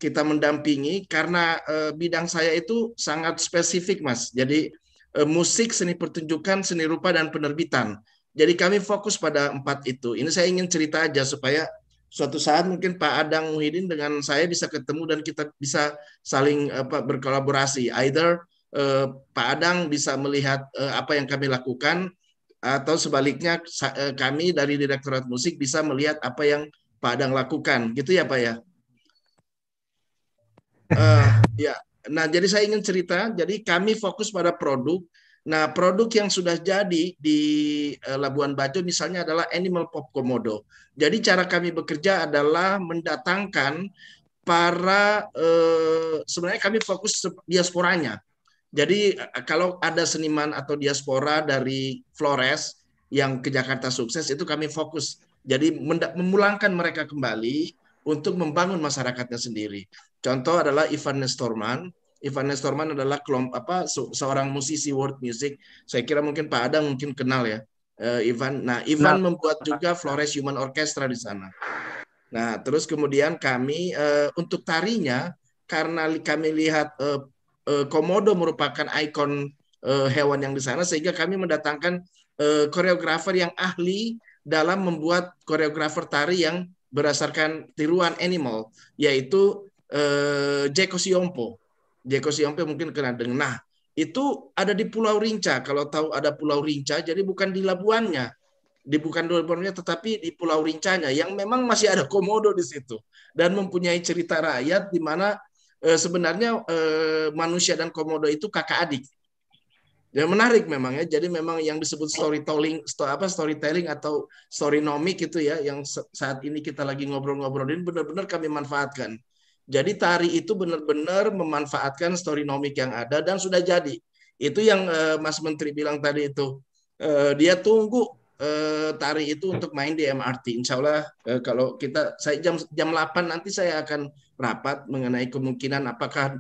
kita mendampingi karena eh, bidang saya itu sangat spesifik mas. Jadi Eh, musik, seni pertunjukan, seni rupa, dan penerbitan. Jadi kami fokus pada empat itu. Ini saya ingin cerita aja supaya suatu saat mungkin Pak Adang Muhyiddin dengan saya bisa ketemu dan kita bisa saling apa, berkolaborasi. Either eh, Pak Adang bisa melihat eh, apa yang kami lakukan atau sebaliknya eh, kami dari Direktorat Musik bisa melihat apa yang Pak Adang lakukan. Gitu ya Pak ya? Uh, ya. Nah, jadi saya ingin cerita, jadi kami fokus pada produk. Nah, produk yang sudah jadi di eh, Labuan Bajo misalnya adalah Animal Pop Komodo. Jadi cara kami bekerja adalah mendatangkan para eh, sebenarnya kami fokus diasporanya. Jadi eh, kalau ada seniman atau diaspora dari Flores yang ke Jakarta sukses itu kami fokus. Jadi memulangkan mereka kembali untuk membangun masyarakatnya sendiri. Contoh adalah Ivan Nestorman. Ivan Nestorman adalah kelompok apa seorang musisi world music. Saya kira mungkin Pak Adang mungkin kenal ya eh, Ivan. Nah Ivan nah. membuat juga Flores Human Orchestra di sana. Nah terus kemudian kami uh, untuk tarinya karena kami lihat uh, uh, komodo merupakan ikon uh, hewan yang di sana sehingga kami mendatangkan uh, koreografer yang ahli dalam membuat koreografer tari yang berdasarkan tiruan animal yaitu eh, Jeko Siompo. Jeko Siompo mungkin kena dengar. Nah, itu ada di Pulau Rinca. Kalau tahu ada Pulau Rinca, jadi bukan di labuannya. Di bukan di labuannya, tetapi di Pulau Rincanya yang memang masih ada komodo di situ. Dan mempunyai cerita rakyat di mana eh, sebenarnya eh, manusia dan komodo itu kakak adik. Ya menarik memang ya. Jadi memang yang disebut storytelling, story, apa storytelling atau storynomic itu ya, yang saat ini kita lagi ngobrol-ngobrolin benar-benar kami manfaatkan. Jadi tari itu benar-benar memanfaatkan story nomik yang ada dan sudah jadi. Itu yang uh, Mas Menteri bilang tadi itu. Uh, dia tunggu uh, tari itu untuk main di MRT. Insya Allah uh, kalau kita saya jam jam 8 nanti saya akan rapat mengenai kemungkinan apakah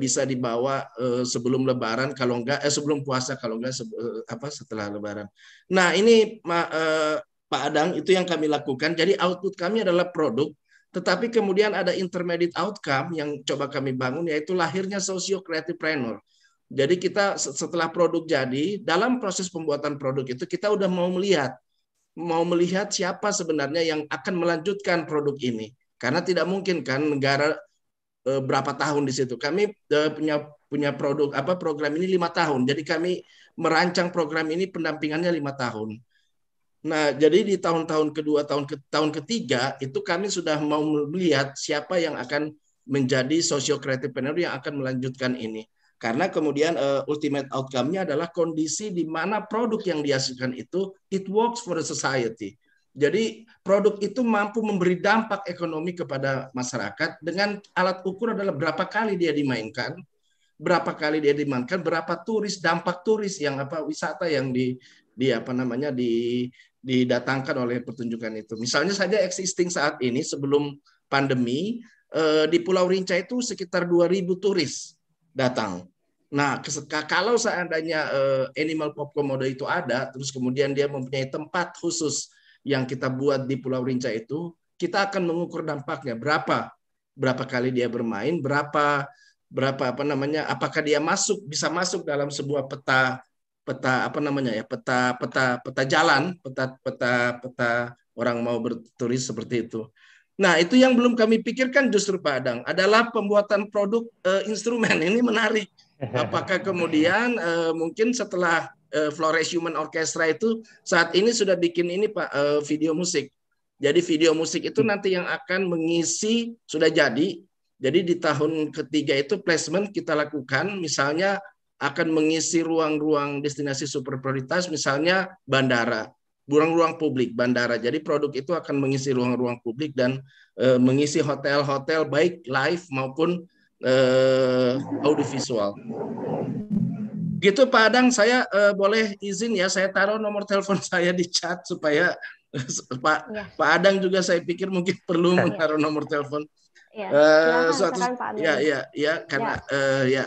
bisa dibawa sebelum Lebaran kalau enggak eh sebelum puasa kalau enggak se apa setelah Lebaran. Nah ini Pak Adang itu yang kami lakukan. Jadi output kami adalah produk tetapi kemudian ada intermediate outcome yang coba kami bangun yaitu lahirnya socio creativepreneur. Jadi kita setelah produk jadi, dalam proses pembuatan produk itu kita udah mau melihat mau melihat siapa sebenarnya yang akan melanjutkan produk ini. Karena tidak mungkin kan negara e, berapa tahun di situ. Kami e, punya punya produk apa program ini lima tahun. Jadi kami merancang program ini pendampingannya lima tahun. Nah, jadi di tahun-tahun kedua, tahun ke tahun ketiga itu kami sudah mau melihat siapa yang akan menjadi socio creative planner yang akan melanjutkan ini. Karena kemudian uh, ultimate outcome-nya adalah kondisi di mana produk yang dihasilkan itu it works for the society. Jadi produk itu mampu memberi dampak ekonomi kepada masyarakat dengan alat ukur adalah berapa kali dia dimainkan, berapa kali dia dimainkan, berapa turis dampak turis yang apa wisata yang di di apa namanya di didatangkan oleh pertunjukan itu. Misalnya saja existing saat ini sebelum pandemi eh, di Pulau Rinca itu sekitar 2000 turis datang. Nah, kalau seandainya eh, animal pop komodo itu ada terus kemudian dia mempunyai tempat khusus yang kita buat di Pulau Rinca itu, kita akan mengukur dampaknya berapa berapa kali dia bermain, berapa berapa apa namanya apakah dia masuk bisa masuk dalam sebuah peta peta apa namanya ya peta peta peta jalan peta peta peta orang mau berturis seperti itu. Nah, itu yang belum kami pikirkan justru Pak Adang adalah pembuatan produk uh, instrumen. Ini menarik. Apakah kemudian uh, mungkin setelah uh, Flores Human Orchestra itu saat ini sudah bikin ini Pak uh, video musik. Jadi video musik itu hmm. nanti yang akan mengisi sudah jadi. Jadi di tahun ketiga itu placement kita lakukan misalnya akan mengisi ruang-ruang destinasi super prioritas, misalnya bandara, ruang-ruang publik, bandara. Jadi produk itu akan mengisi ruang-ruang publik dan e, mengisi hotel-hotel baik live maupun e, audiovisual. Gitu Pak Adang, saya e, boleh izin ya, saya taruh nomor telepon saya di chat supaya Pak ya. Pak Adang juga saya pikir mungkin perlu iya. menaruh nomor telepon. Iya. Ya, uh, suatu, ya, ya, ya, karena ya, uh, ya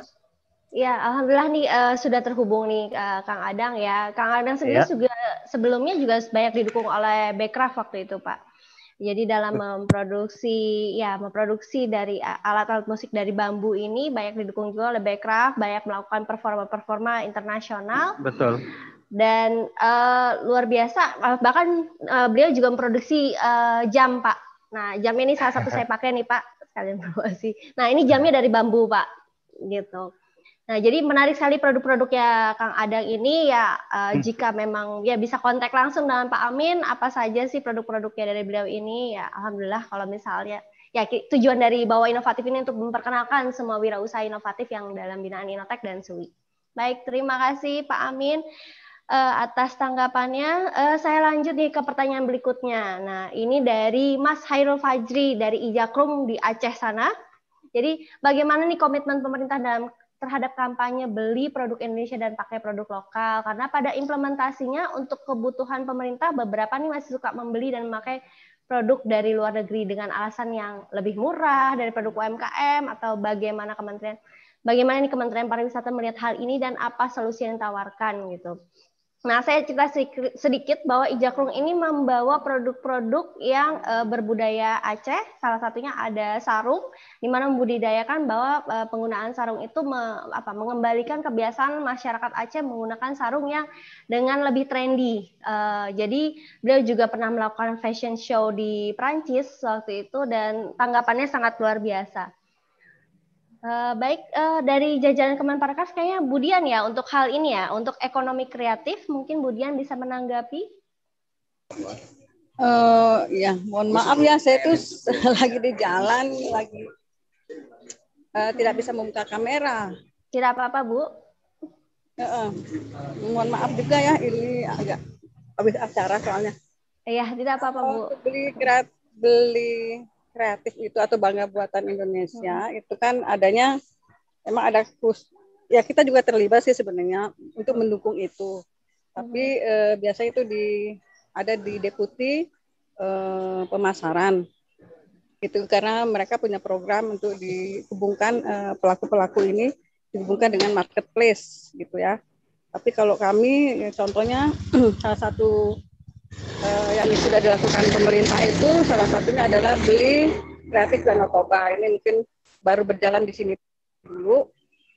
Ya, alhamdulillah nih uh, sudah terhubung nih uh, Kang Adang ya. Kang Adang sendiri ya. juga sebelumnya juga banyak didukung oleh Backcraft waktu itu, Pak. Jadi dalam memproduksi ya memproduksi dari eh, alat-alat musik dari bambu ini banyak didukung juga oleh Backcraft, banyak melakukan performa-performa internasional. Betul. Dan uh, luar biasa bahkan uh, beliau juga memproduksi uh, jam, Pak. Nah, jam ini salah satu saya pakai nih, Pak, sekalian promosi. Nah, ini jamnya dari bambu, Pak. Gitu. Nah, jadi menarik sekali produk-produknya Kang Adang ini ya uh, hmm. jika memang ya bisa kontak langsung dengan Pak Amin apa saja sih produk-produknya dari beliau ini ya alhamdulillah kalau misalnya ya tujuan dari Bawa Inovatif ini untuk memperkenalkan semua wirausaha inovatif yang dalam binaan Inotek dan SUI. Baik, terima kasih Pak Amin uh, atas tanggapannya. Uh, saya lanjut nih ke pertanyaan berikutnya. Nah, ini dari Mas Hairul Fajri dari Ijakrum di Aceh sana. Jadi bagaimana nih komitmen pemerintah dalam terhadap kampanye beli produk Indonesia dan pakai produk lokal karena pada implementasinya untuk kebutuhan pemerintah beberapa nih masih suka membeli dan memakai produk dari luar negeri dengan alasan yang lebih murah dari produk UMKM atau bagaimana kementerian bagaimana nih kementerian pariwisata melihat hal ini dan apa solusi yang ditawarkan gitu. Nah, saya cerita sedikit bahwa Ijakrung ini membawa produk-produk yang e, berbudaya Aceh. Salah satunya ada sarung, di mana membudidayakan bahwa e, penggunaan sarung itu me, apa, mengembalikan kebiasaan masyarakat Aceh menggunakan sarung yang dengan lebih trendy. E, jadi beliau juga pernah melakukan fashion show di Prancis waktu itu dan tanggapannya sangat luar biasa. Eh, baik uh, dari jajaran Kemenparekraf kayaknya Budian ya untuk hal ini ya untuk ekonomi kreatif mungkin Budian bisa menanggapi. Uh, ya mohon maaf ya saya tuh lagi di jalan lagi uh, tidak bisa membuka kamera. Tidak apa-apa Bu. Uh, uh, mohon maaf juga ya ini agak habis acara soalnya. Iya tidak apa-apa Bu. Oh, beli berat beli kreatif itu atau bangga buatan Indonesia hmm. itu kan adanya emang ada khusus ya kita juga terlibat sih sebenarnya untuk mendukung itu tapi hmm. eh, biasanya itu di ada di deputi eh, pemasaran itu karena mereka punya program untuk dihubungkan eh, pelaku-pelaku ini dihubungkan dengan marketplace gitu ya tapi kalau kami contohnya salah satu uh, yang sudah dilakukan pemerintah itu salah satunya adalah beli kreatif dan Toba. Ini mungkin baru berjalan di sini dulu,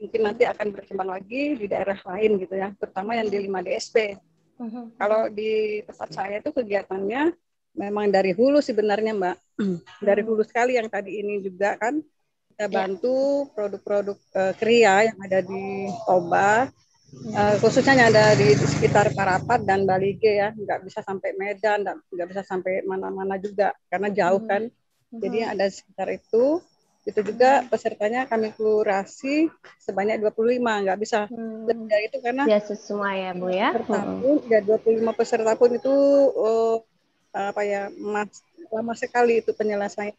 mungkin nanti akan berkembang lagi di daerah lain gitu ya, terutama yang di 5 DSP. Uh-huh. Mhm. Kalau di tempat saya itu kegiatannya memang dari hulu sebenarnya Mbak, dari mhm. hulu sekali yang tadi ini juga kan kita iya. bantu produk-produk uh, kria yang ada di Toba Uh, khususnya yang ada di, di sekitar Parapat dan Balige ya, nggak bisa sampai Medan, nggak, nggak bisa sampai mana-mana juga karena jauh hmm. kan. Hmm. Jadi yang ada sekitar itu, itu juga pesertanya kami kurasi sebanyak 25, nggak bisa hmm. lebih dari itu karena ya semua ya Bu ya. Tahun hmm. ya 25 peserta pun itu uh, apa ya mas, lama sekali itu penyelesaian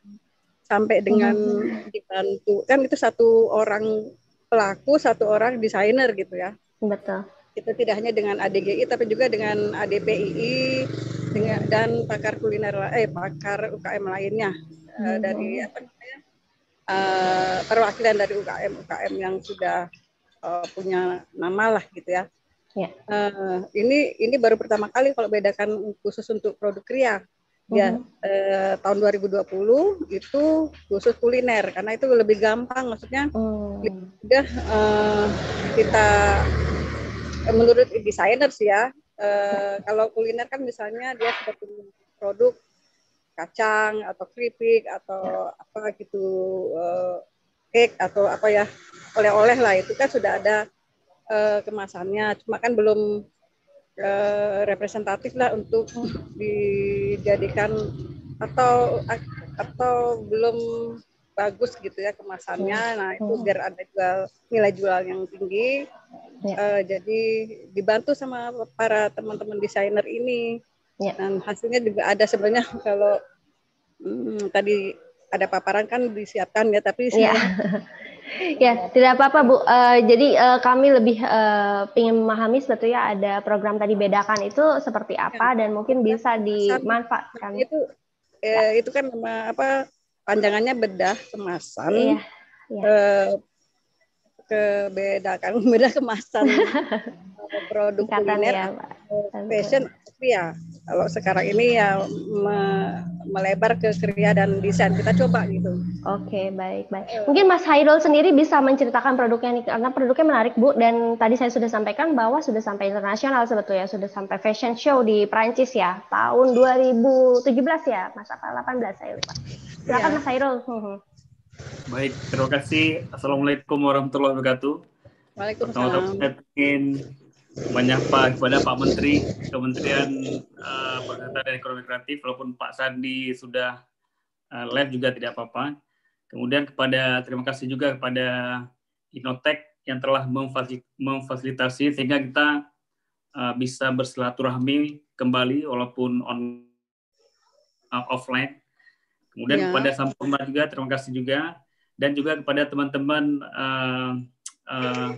sampai dengan hmm. dibantu kan itu satu orang pelaku satu orang desainer gitu ya Betul. Itu tidak hanya dengan ADGI tapi juga dengan ADPII dengan, dan pakar kuliner eh pakar UKM lainnya eh, hmm. uh, dari apa namanya uh, perwakilan dari UKM UKM yang sudah uh, punya nama lah gitu ya. Yeah. Ya. Uh, ini ini baru pertama kali kalau bedakan khusus untuk produk kria. mm-hmm. Ya, uh, tahun 2020 itu khusus kuliner karena itu lebih gampang maksudnya mm. sudah uh, kita menurut sih ya eh, kalau kuliner kan misalnya dia sudah punya produk kacang atau keripik atau apa gitu eh, cake atau apa ya oleh-oleh lah itu kan sudah ada eh, kemasannya cuma kan belum representatif lah untuk dijadikan atau atau belum bagus gitu ya kemasannya. Iya. Nah itu hmm. biar ada jual nilai jual yang tinggi. Ya. Uh, jadi dibantu sama para teman-teman desainer ini. Ya. Dan hasilnya juga ada sebenarnya kalau hmm, tadi ada paparan kan disiapkan ya, tapi ya. ya tidak apa-apa bu. Uh, jadi uh, kami lebih uh, ingin memahami sebetulnya ada program tadi bedakan itu seperti apa iya. dan mungkin iya. bisa dimanfaatkan. Itu ya. itu kan nama apa panjangannya bedah kemasan. Iya. iya. Eh, kebedakan bedah kemasan produk Ikatan kuliner ya, fashion ya kalau sekarang ini ya me melebar ke kriya dan desain kita coba gitu. Oke baik baik. Mungkin Mas Hairul sendiri bisa menceritakan produknya nih karena produknya menarik Bu dan tadi saya sudah sampaikan bahwa sudah sampai internasional sebetulnya sudah sampai fashion show di Prancis ya tahun 2017 iya. ya Mas apa 18 saya lupa. Silakan ya. Mas Hairul. Hmm, hmm. Baik, terima kasih. Assalamualaikum warahmatullahi wabarakatuh. Waalaikumsalam. Saya ingin menyapa kepada Pak Menteri Kementerian uh, eh, Pariwisata dan Ekonomi Kreatif, walaupun Pak Sandi sudah uh, live juga tidak apa-apa. Kemudian kepada terima kasih juga kepada Inotech yang telah memfasilitasi sehingga kita uh, bisa bersilaturahmi kembali walaupun on uh, offline Kemudian ya. kepada Sampurna juga terima kasih juga dan juga kepada teman-teman uh, uh,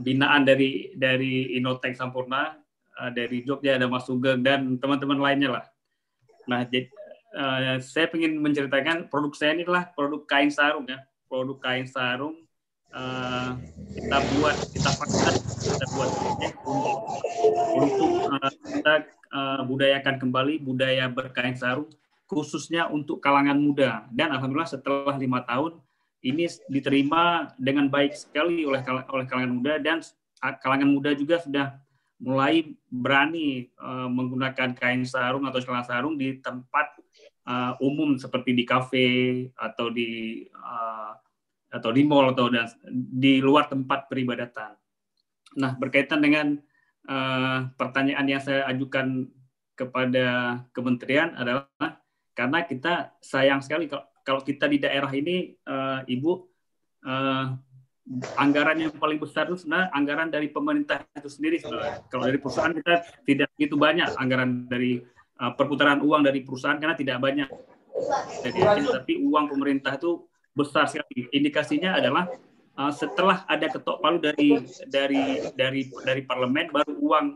binaan dari dari Inotek Sampurna uh, dari Jogja ada Mas Sugeng dan teman-teman lainnya lah. Nah, uh, saya ingin menceritakan produk saya ini adalah produk kain sarung ya, produk kain sarung uh, kita buat kita pakai kita buat untuk untuk uh, kita uh, budayakan kembali budaya berkain sarung khususnya untuk kalangan muda. Dan alhamdulillah setelah lima tahun ini diterima dengan baik sekali oleh oleh kalangan muda dan kalangan muda juga sudah mulai berani uh, menggunakan kain sarung atau celana sarung di tempat uh, umum seperti di kafe atau di uh, atau di mall atau dan di luar tempat peribadatan. Nah, berkaitan dengan uh, pertanyaan yang saya ajukan kepada kementerian adalah karena kita sayang sekali kalau, kita di daerah ini uh, ibu uh, anggaran yang paling besar itu sebenarnya anggaran dari pemerintah itu sendiri sebenarnya. Kalau dari perusahaan kita tidak begitu banyak anggaran dari uh, perputaran uang dari perusahaan karena tidak banyak. Jadi, tapi uang pemerintah itu besar sekali. Indikasinya adalah uh, setelah ada ketok palu dari dari dari dari parlemen baru uang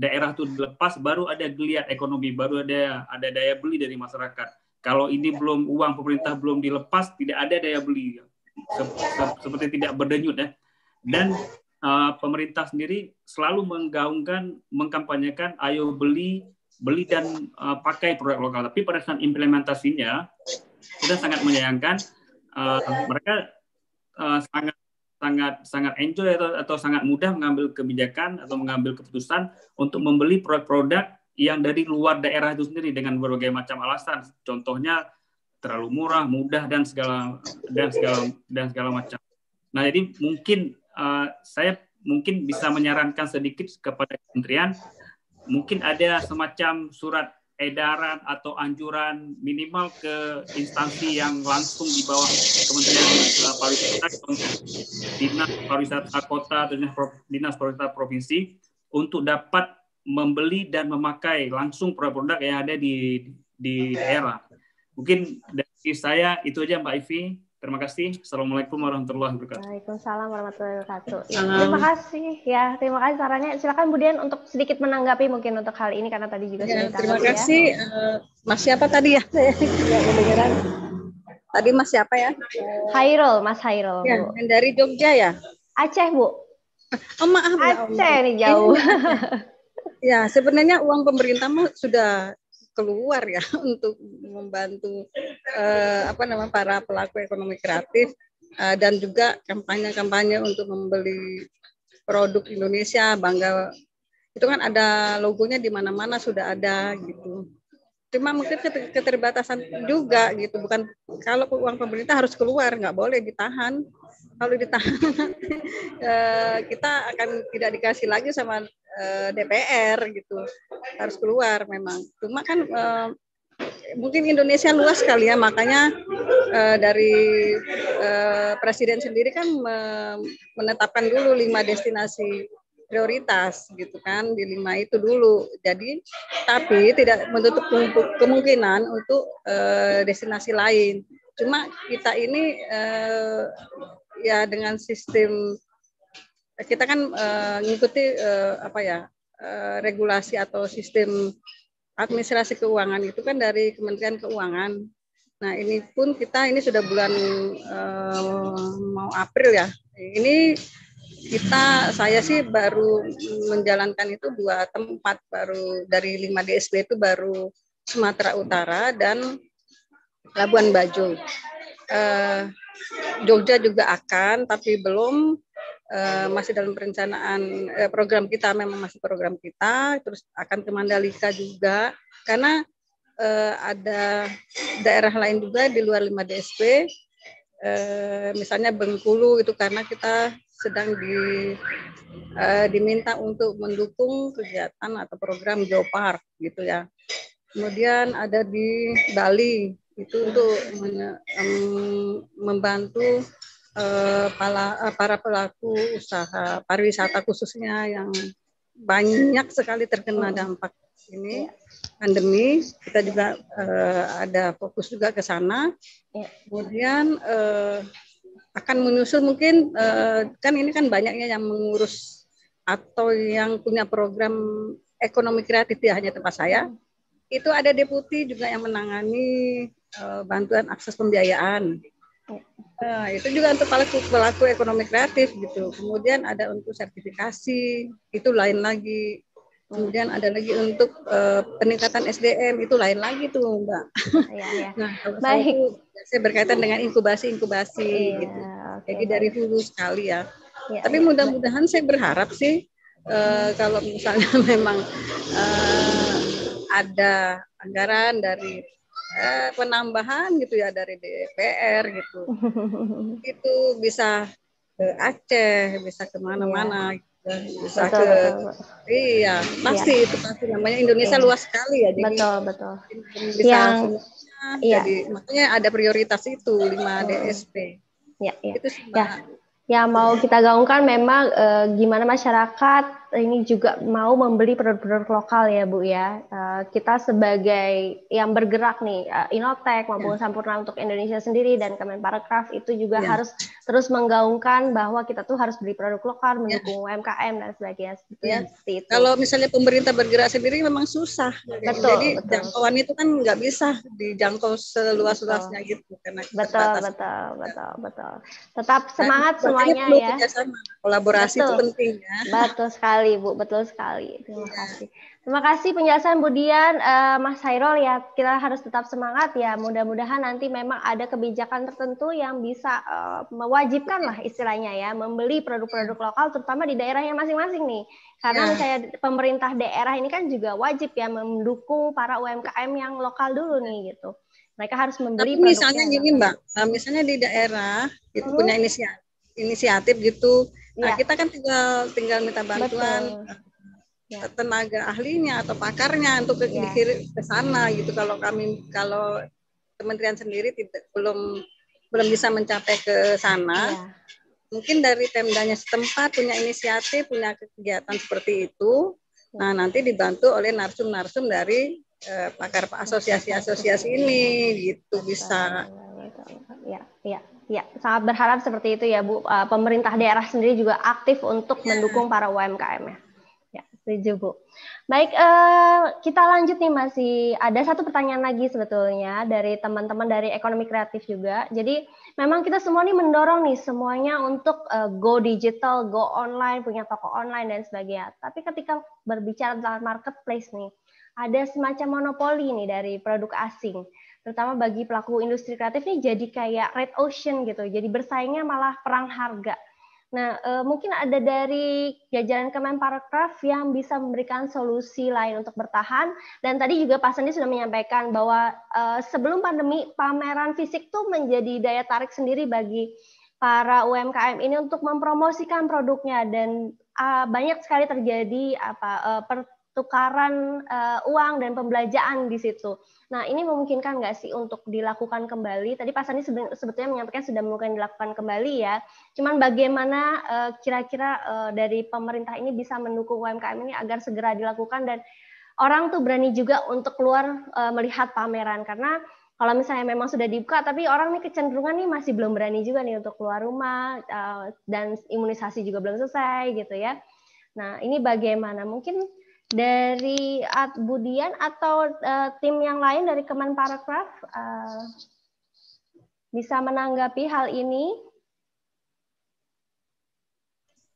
daerah itu dilepas baru ada geliat ekonomi, baru ada ada daya beli dari masyarakat. Kalau ini belum uang pemerintah belum dilepas, tidak ada daya beli. Seperti tidak berdenyut ya. Dan uh, pemerintah sendiri selalu menggaungkan, mengkampanyekan ayo beli, beli dan uh, pakai produk lokal. Tapi pada saat implementasinya kita sangat menyayangkan uh, mereka uh, sangat sangat sangat enjoy atau, atau sangat mudah mengambil kebijakan atau mengambil keputusan untuk membeli produk-produk yang dari luar daerah itu sendiri dengan berbagai macam alasan. Contohnya terlalu murah, mudah dan segala dan segala dan segala macam. Nah, jadi mungkin uh, saya mungkin bisa menyarankan sedikit kepada kementerian mungkin ada semacam surat edaran atau anjuran minimal ke instansi yang langsung di bawah Kementerian Pariwisata, Dinas Pariwisata Kota, dan Dinas Pariwisata Provinsi untuk dapat membeli dan memakai langsung produk-produk yang ada di di daerah. Mungkin dari saya itu aja Mbak Ivi. Terima kasih. Assalamualaikum warahmatullahi wabarakatuh. Waalaikumsalam warahmatullahi wabarakatuh. Ya, terima kasih ya, terima kasih sarannya. Silakan Budian untuk sedikit menanggapi mungkin untuk hal ini karena tadi juga ya, sudah Terima tahu, ya. kasih ya. uh, Mas siapa tadi ya? ya Tadi Mas siapa ya? Hairul, Mas Hairul. Ya, yang dari Jogja ya? Aceh, Bu. Oh, maaf. Ya Aceh ya, nih jauh. ya, sebenarnya uang pemerintah mah sudah keluar ya untuk membantu uh, apa nama para pelaku ekonomi kreatif uh, dan juga kampanye-kampanye untuk membeli produk Indonesia bangga itu kan ada logonya di mana-mana sudah ada gitu cuma mungkin keterbatasan juga gitu bukan kalau uang pemerintah harus keluar nggak boleh ditahan kalau ditahan eh, kita akan tidak dikasih lagi sama DPR gitu harus keluar memang. Cuma kan eh, mungkin Indonesia luas sekali ya, makanya eh, dari eh, presiden sendiri kan menetapkan dulu lima destinasi prioritas gitu kan di lima itu dulu. Jadi tapi tidak menutup kemungkinan untuk e, destinasi lain. Cuma kita ini e, ya dengan sistem kita kan mengikuti ngikuti e, apa ya Eh, regulasi atau sistem administrasi keuangan itu kan dari Kementerian Keuangan. Nah ini pun kita ini sudah bulan eh, mau April ya. Ini kita saya sih baru menjalankan itu dua tempat baru dari lima DSB itu baru Sumatera Utara dan Labuan Bajo. Eh, Jogja juga akan, tapi belum Eh, masih dalam perencanaan eh, program kita memang masih program kita terus akan ke Mandalika juga karena eh, ada daerah lain juga di luar 5 DSP misalnya Bengkulu itu karena kita sedang di diminta untuk mendukung kegiatan atau program geopark gitu ya kemudian ada di Bali itu untuk um, membantu Eh, eh, para, pelaku usaha pariwisata khususnya yang banyak sekali terkena hmm. dampak ini pandemi kita juga uh, ada fokus juga ke sana ya. kemudian uh, akan menyusul mungkin uh, kan ini kan banyaknya yang mengurus atau yang punya program ekonomi kreatif ya hanya tempat saya itu ada deputi juga yang menangani uh, bantuan akses pembiayaan Nah, itu juga untuk pelaku pelaku ekonomi kreatif gitu. Kemudian ada untuk sertifikasi, itu lain lagi. Kemudian ada lagi untuk uh, peningkatan SDM, itu lain lagi tuh Mbak. Iya, iya. nah, kalau Baik. Saya, berkaitan dengan inkubasi-inkubasi iya, gitu. Okay. Jadi dari hulu sekali ya. Iya, Tapi iya, mudah-mudahan saya berharap sih uh, kalau misalnya memang uh, ada anggaran dari eh, penambahan gitu ya dari DPR gitu itu bisa ke Aceh bisa kemana-mana iya. Gitu kan. bisa betul, ke betul, iya pasti iya. itu pasti namanya Indonesia iya. luas sekali ya jadi betul betul bisa yang iya jadi makanya ada prioritas itu 5 DSP ya, ya. itu sih ya. ya mau kita gaungkan memang e, gimana masyarakat ini juga mau membeli produk-produk lokal ya Bu ya. Eh, kita sebagai yang bergerak nih uh, eh, Inotek maupun yeah. Hmm. Sampurna untuk Indonesia sendiri dan Kemenparekraf itu juga yeah. harus terus menggaungkan bahwa kita tuh harus beli produk lokal, ya. mendukung yeah. UMKM dan sebagainya. Yeah. itu. Kalau misalnya pemerintah bergerak sendiri memang susah. Betul, Jadi betul. jangkauan itu kan nggak bisa dijangkau seluas-luasnya gitu karena betul, betul, ya. betul, betul. Tetap nah, semangat nah, semuanya ya. Kolaborasi betul. itu penting ya. Betul sekali sekali Bu, betul sekali. Terima ya. kasih. Terima kasih penjelasan Bu Dian, uh, Mas Hairul ya. Kita harus tetap semangat ya. Mudah-mudahan nanti memang ada kebijakan tertentu yang bisa uh, mewajibkan lah istilahnya ya, membeli produk-produk lokal terutama di daerahnya masing-masing nih. Karena ya. saya pemerintah daerah ini kan juga wajib ya mendukung para UMKM yang lokal dulu nih gitu. Mereka harus membeli. Tapi misalnya gini Mbak, eh, misalnya di daerah itu -huh. punya hmm. inisiatif, inisiatif gitu Nah, ya. kita kan tinggal tinggal minta bantuan iya. tenaga ahlinya atau pakarnya untuk ke ya. ke sana gitu kalau kami kalau kementerian sendiri tidak belum belum bisa mencapai ke sana. Ya. Mungkin dari Pemdanya setempat punya inisiatif, punya kegiatan seperti itu. Nah, nanti dibantu oleh narsum-narsum dari eh, pakar asosiasi-asosiasi ini gitu bisa. Ya, ya. Ya, sangat berharap seperti itu ya Bu. Eh, pemerintah daerah sendiri juga aktif untuk mendukung para UMKM ya. Ya, setuju Bu. Baik, eh, kita lanjut nih masih ada satu pertanyaan lagi sebetulnya dari teman-teman dari ekonomi kreatif juga. Jadi memang kita semua nih mendorong nih semuanya untuk eh, go digital, go online, punya toko online dan sebagainya. Tapi ketika berbicara tentang marketplace nih, ada semacam monopoli nih dari produk asing terutama bagi pelaku industri kreatif ini jadi kayak red ocean gitu. Jadi bersaingnya malah perang harga. Nah, e, mungkin ada dari jajaran Kemenparekraf yang bisa memberikan solusi lain untuk bertahan. Dan tadi juga Pak Sandi sudah menyampaikan bahwa e, sebelum pandemi pameran fisik tuh menjadi daya tarik sendiri bagi para UMKM ini untuk mempromosikan produknya dan e, banyak sekali terjadi apa e, per, tukaran uh, uang dan pembelanjaan di situ. Nah, ini memungkinkan nggak sih untuk dilakukan kembali? Tadi Pak Sandi sebetulnya menyampaikan sudah mungkin dilakukan kembali ya. Cuman bagaimana eh, kira-kira uh, dari pemerintah ini bisa mendukung UMKM ini agar segera dilakukan dan orang tuh berani juga untuk keluar uh, melihat pameran karena kalau misalnya memang sudah dibuka tapi orang ini kecenderungan nih masih belum berani juga nih untuk keluar rumah dan imunisasi juga belum selesai gitu ya. Nah, ini bagaimana? Mungkin dari At Budian atau uh, tim yang lain dari Kemenparekraf uh, bisa menanggapi hal ini?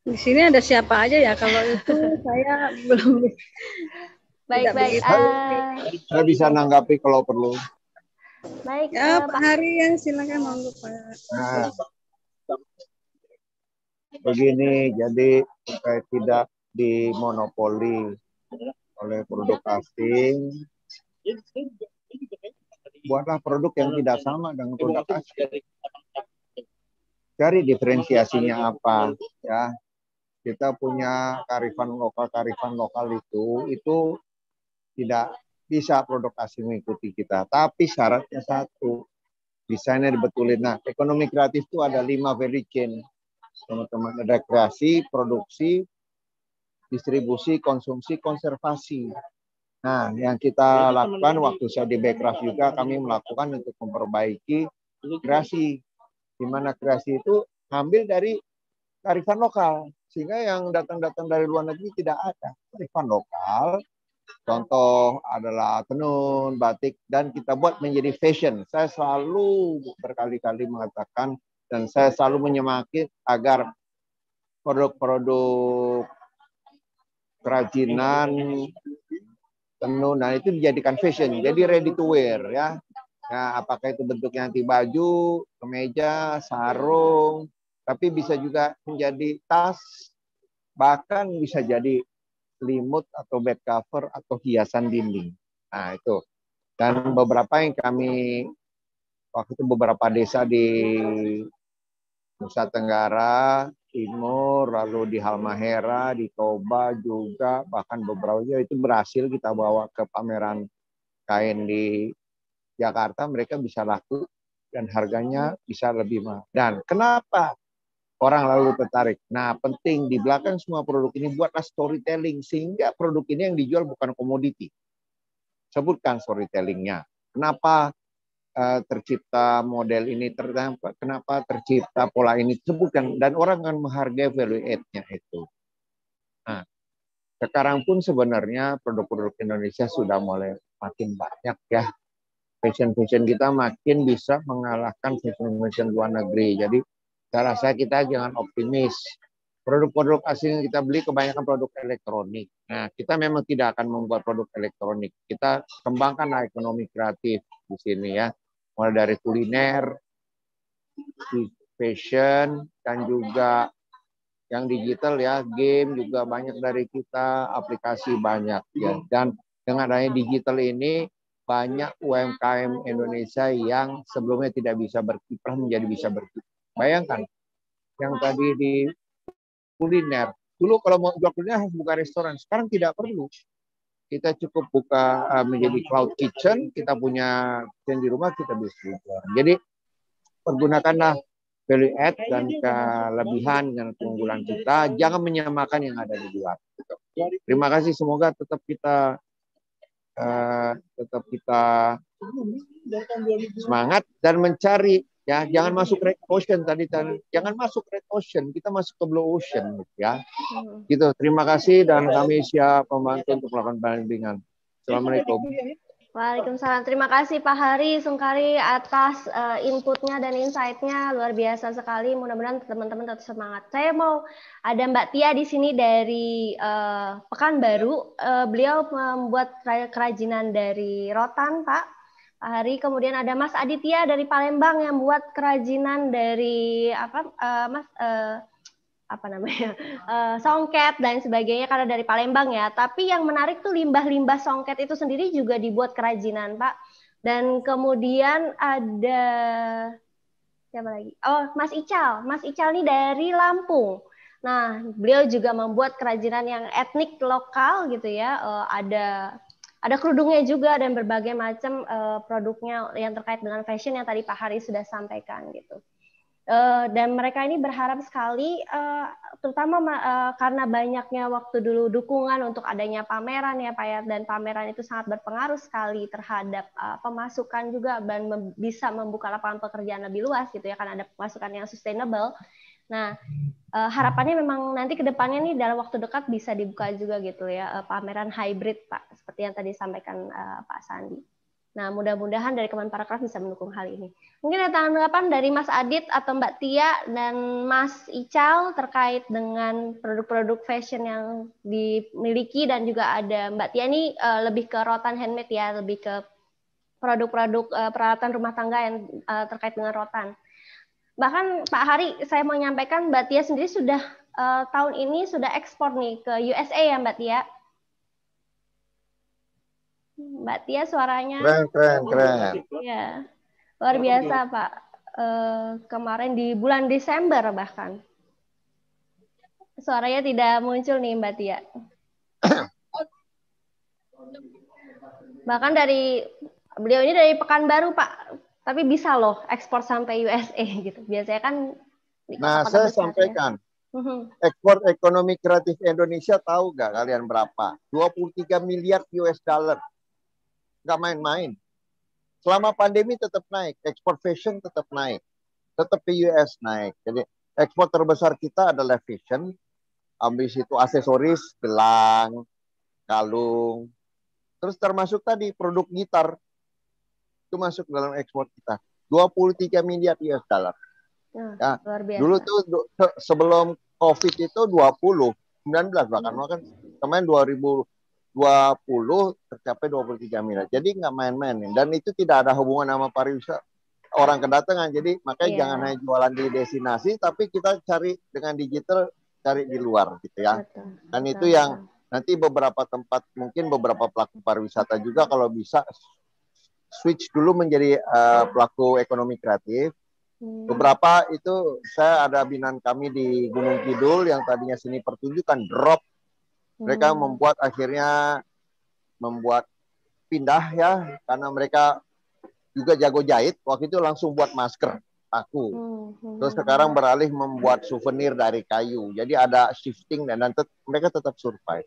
Di sini ada siapa aja ya? Kalau itu saya belum. Baik-baik. Baik, uh, saya bisa menanggapi kalau perlu. Baik. Ya, uh, Pak Hari yang silakan monggo Pak. Nah, begini, jadi saya tidak dimonopoli oleh iya, produk kan? asing iya, iya, buatlah produk yang tidak sama dengan produk asing cari diferensiasinya apa ya kita punya karifan lokal karifan lokal itu itu tidak bisa produk asing mengikuti kita tapi syaratnya satu desainnya dibetulin nah ekonomi kreatif itu ada lima value chain teman-teman ada kreasi produksi distribusi, konsumsi, konservasi. Nah, yang kita lakukan waktu saya di Backcraft juga kami melakukan untuk memperbaiki kreasi. Di mana kreasi itu ambil dari tarifan lokal. Sehingga yang datang-datang dari luar negeri tidak ada. Tarifan lokal, contoh adalah tenun, batik, dan kita buat menjadi fashion. Saya selalu berkali-kali mengatakan dan saya selalu menyemakin agar produk-produk kerajinan tenun nah itu dijadikan fashion jadi ready to wear ya nah, apakah itu bentuknya nanti baju kemeja sarung tapi bisa juga menjadi tas bahkan bisa jadi selimut atau bed cover atau hiasan dinding nah itu dan beberapa yang kami waktu itu beberapa desa di Nusa Tenggara Timur, lalu di Halmahera, di Toba juga, bahkan beberapa itu berhasil kita bawa ke pameran kain di Jakarta, mereka bisa laku dan harganya bisa lebih mahal. Dan kenapa orang lalu tertarik? Nah, penting di belakang semua produk ini buatlah storytelling sehingga produk ini yang dijual bukan komoditi. Sebutkan storytellingnya. Kenapa uh, tercipta model ini, terdampak kenapa tercipta pola ini, sebutkan dan orang akan menghargai value add-nya itu. Nah, sekarang pun sebenarnya produk-produk Indonesia sudah mulai makin banyak ya. Fashion-fashion kita makin bisa mengalahkan fashion-fashion luar negeri. Jadi saya rasa kita jangan optimis. Produk-produk asing kita beli kebanyakan produk elektronik. Nah, kita memang tidak akan membuat produk elektronik. Kita kembangkan ekonomi kreatif di sini ya mulai dari kuliner, fashion, dan juga yang digital ya, game juga banyak dari kita, aplikasi banyak ya. Dan dengan adanya digital ini banyak UMKM Indonesia yang sebelumnya tidak bisa berkiprah menjadi bisa berkiprah. Bayangkan yang tadi di kuliner. Dulu kalau mau jual kuliner harus buka restoran, sekarang tidak perlu kita cukup buka uh, menjadi cloud kitchen, kita punya kitchen di rumah, kita bisa. Jadi pergunakanlah value add dan kelebihan dan keunggulan kita, jangan menyamakan yang ada di luar. Gitu. Terima kasih, semoga tetap kita uh, tetap kita semangat dan mencari Ya, jangan masuk red ocean tadi, tadi jangan masuk red ocean, kita masuk ke blue ocean ya. Gitu. Terima kasih dan kami siap membantu untuk melakukan pendampingan. Assalamualaikum. Waalaikumsalam. Terima kasih Pak Hari Sungkari atas uh, inputnya dan insight-nya luar biasa sekali. Mudah-mudahan teman-teman tetap semangat. Saya mau ada Mbak Tia di sini dari uh, Pekanbaru. Uh, beliau membuat kerajinan dari rotan, Pak. Hari. Kemudian ada Mas Aditya dari Palembang yang buat kerajinan dari apa uh, Mas uh, apa namanya uh, songket dan sebagainya karena dari Palembang ya. Tapi yang menarik tuh limbah-limbah songket itu sendiri juga dibuat kerajinan Pak. Dan kemudian ada siapa lagi? Oh Mas Ical, Mas Ical nih dari Lampung. Nah, beliau juga membuat kerajinan yang etnik lokal gitu ya. Uh, ada ada kerudungnya juga dan berbagai macam uh, produknya yang terkait dengan fashion yang tadi Pak Hari sudah sampaikan gitu. Uh, dan mereka ini berharap sekali, uh, terutama uh, karena banyaknya waktu dulu dukungan untuk adanya pameran ya Pak ya, dan pameran itu sangat berpengaruh sekali terhadap uh, pemasukan juga dan mem bisa membuka lapangan pekerjaan lebih luas gitu ya, karena ada pemasukan yang sustainable. Nah, uh, harapannya memang nanti ke depannya nih dalam waktu dekat bisa dibuka juga gitu ya uh, pameran hybrid Pak, seperti yang tadi sampaikan uh, Pak Sandi. Nah, mudah-mudahan dari Kemenparekraf bisa mendukung hal ini. Mungkin ada tanggapan dari Mas Adit atau Mbak Tia dan Mas Ical terkait dengan produk-produk fashion yang dimiliki dan juga ada Mbak Tia ini uh, lebih ke rotan handmade ya, lebih ke produk-produk uh, peralatan rumah tangga yang uh, terkait dengan rotan. Bahkan Pak Hari, saya mau nyampaikan Mbak Tia sendiri sudah uh, tahun ini sudah ekspor nih ke USA ya Mbak Tia. Mbak Tia suaranya keren keren keren. Ya. Luar biasa Pak. Uh, kemarin di bulan Desember bahkan. Suaranya tidak muncul nih Mbak Tia. Bahkan dari beliau ini dari Pekanbaru Pak tapi bisa loh ekspor sampai USA gitu. Biasanya kan Nah, saya ya. sampaikan. Ya. Ekspor ekonomi kreatif Indonesia tahu nggak kalian berapa? 23 miliar US dollar. Nggak main-main. Selama pandemi tetap naik, ekspor fashion tetap naik. Tetap di US naik. Jadi ekspor terbesar kita adalah fashion. Habis itu aksesoris, gelang, kalung. Terus termasuk tadi produk gitar itu masuk dalam ekspor kita. 23 miliar US dollar. ya luar biasa. Dulu tuh sebelum Covid itu 20, 19 bahkan hmm. kan kemarin 2020 tercapai 23 miliar. Jadi nggak main-main dan itu tidak ada hubungan sama pariwisata orang kedatangan. Jadi makanya yeah. jangan hanya jualan di destinasi tapi kita cari dengan digital cari di luar gitu ya. Betul. Dan Betul. itu yang nanti beberapa tempat mungkin beberapa pelaku pariwisata juga kalau bisa switch dulu menjadi uh, pelaku ekonomi kreatif. Hmm. Beberapa itu saya ada binaan kami di Gunung Kidul yang tadinya sini pertunjukan drop. Mereka hmm. membuat akhirnya membuat pindah ya karena mereka juga jago jahit waktu itu langsung buat masker aku hmm. terus sekarang beralih membuat souvenir dari kayu jadi ada shifting dan, dan tet mereka tetap survive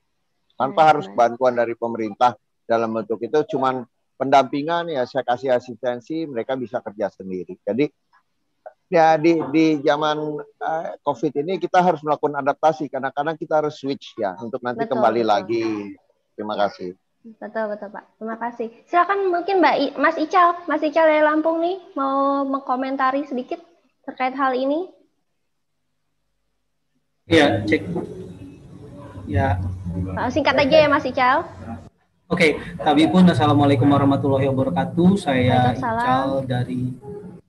tanpa harus bantuan dari pemerintah dalam bentuk itu cuman pendampingan ya saya kasih asistensi mereka bisa kerja sendiri jadi ya di di zaman uh, covid ini kita harus melakukan adaptasi Karena kadang kita harus switch ya untuk nanti betul, kembali betul. lagi terima kasih betul betul pak terima kasih silakan mungkin mbak I, mas ical mas ical dari lampung nih mau mengkomentari sedikit terkait hal ini ya cek ya singkat aja ya mas ical Oke, okay, pun, Assalamualaikum warahmatullahi wabarakatuh. Saya Ical dari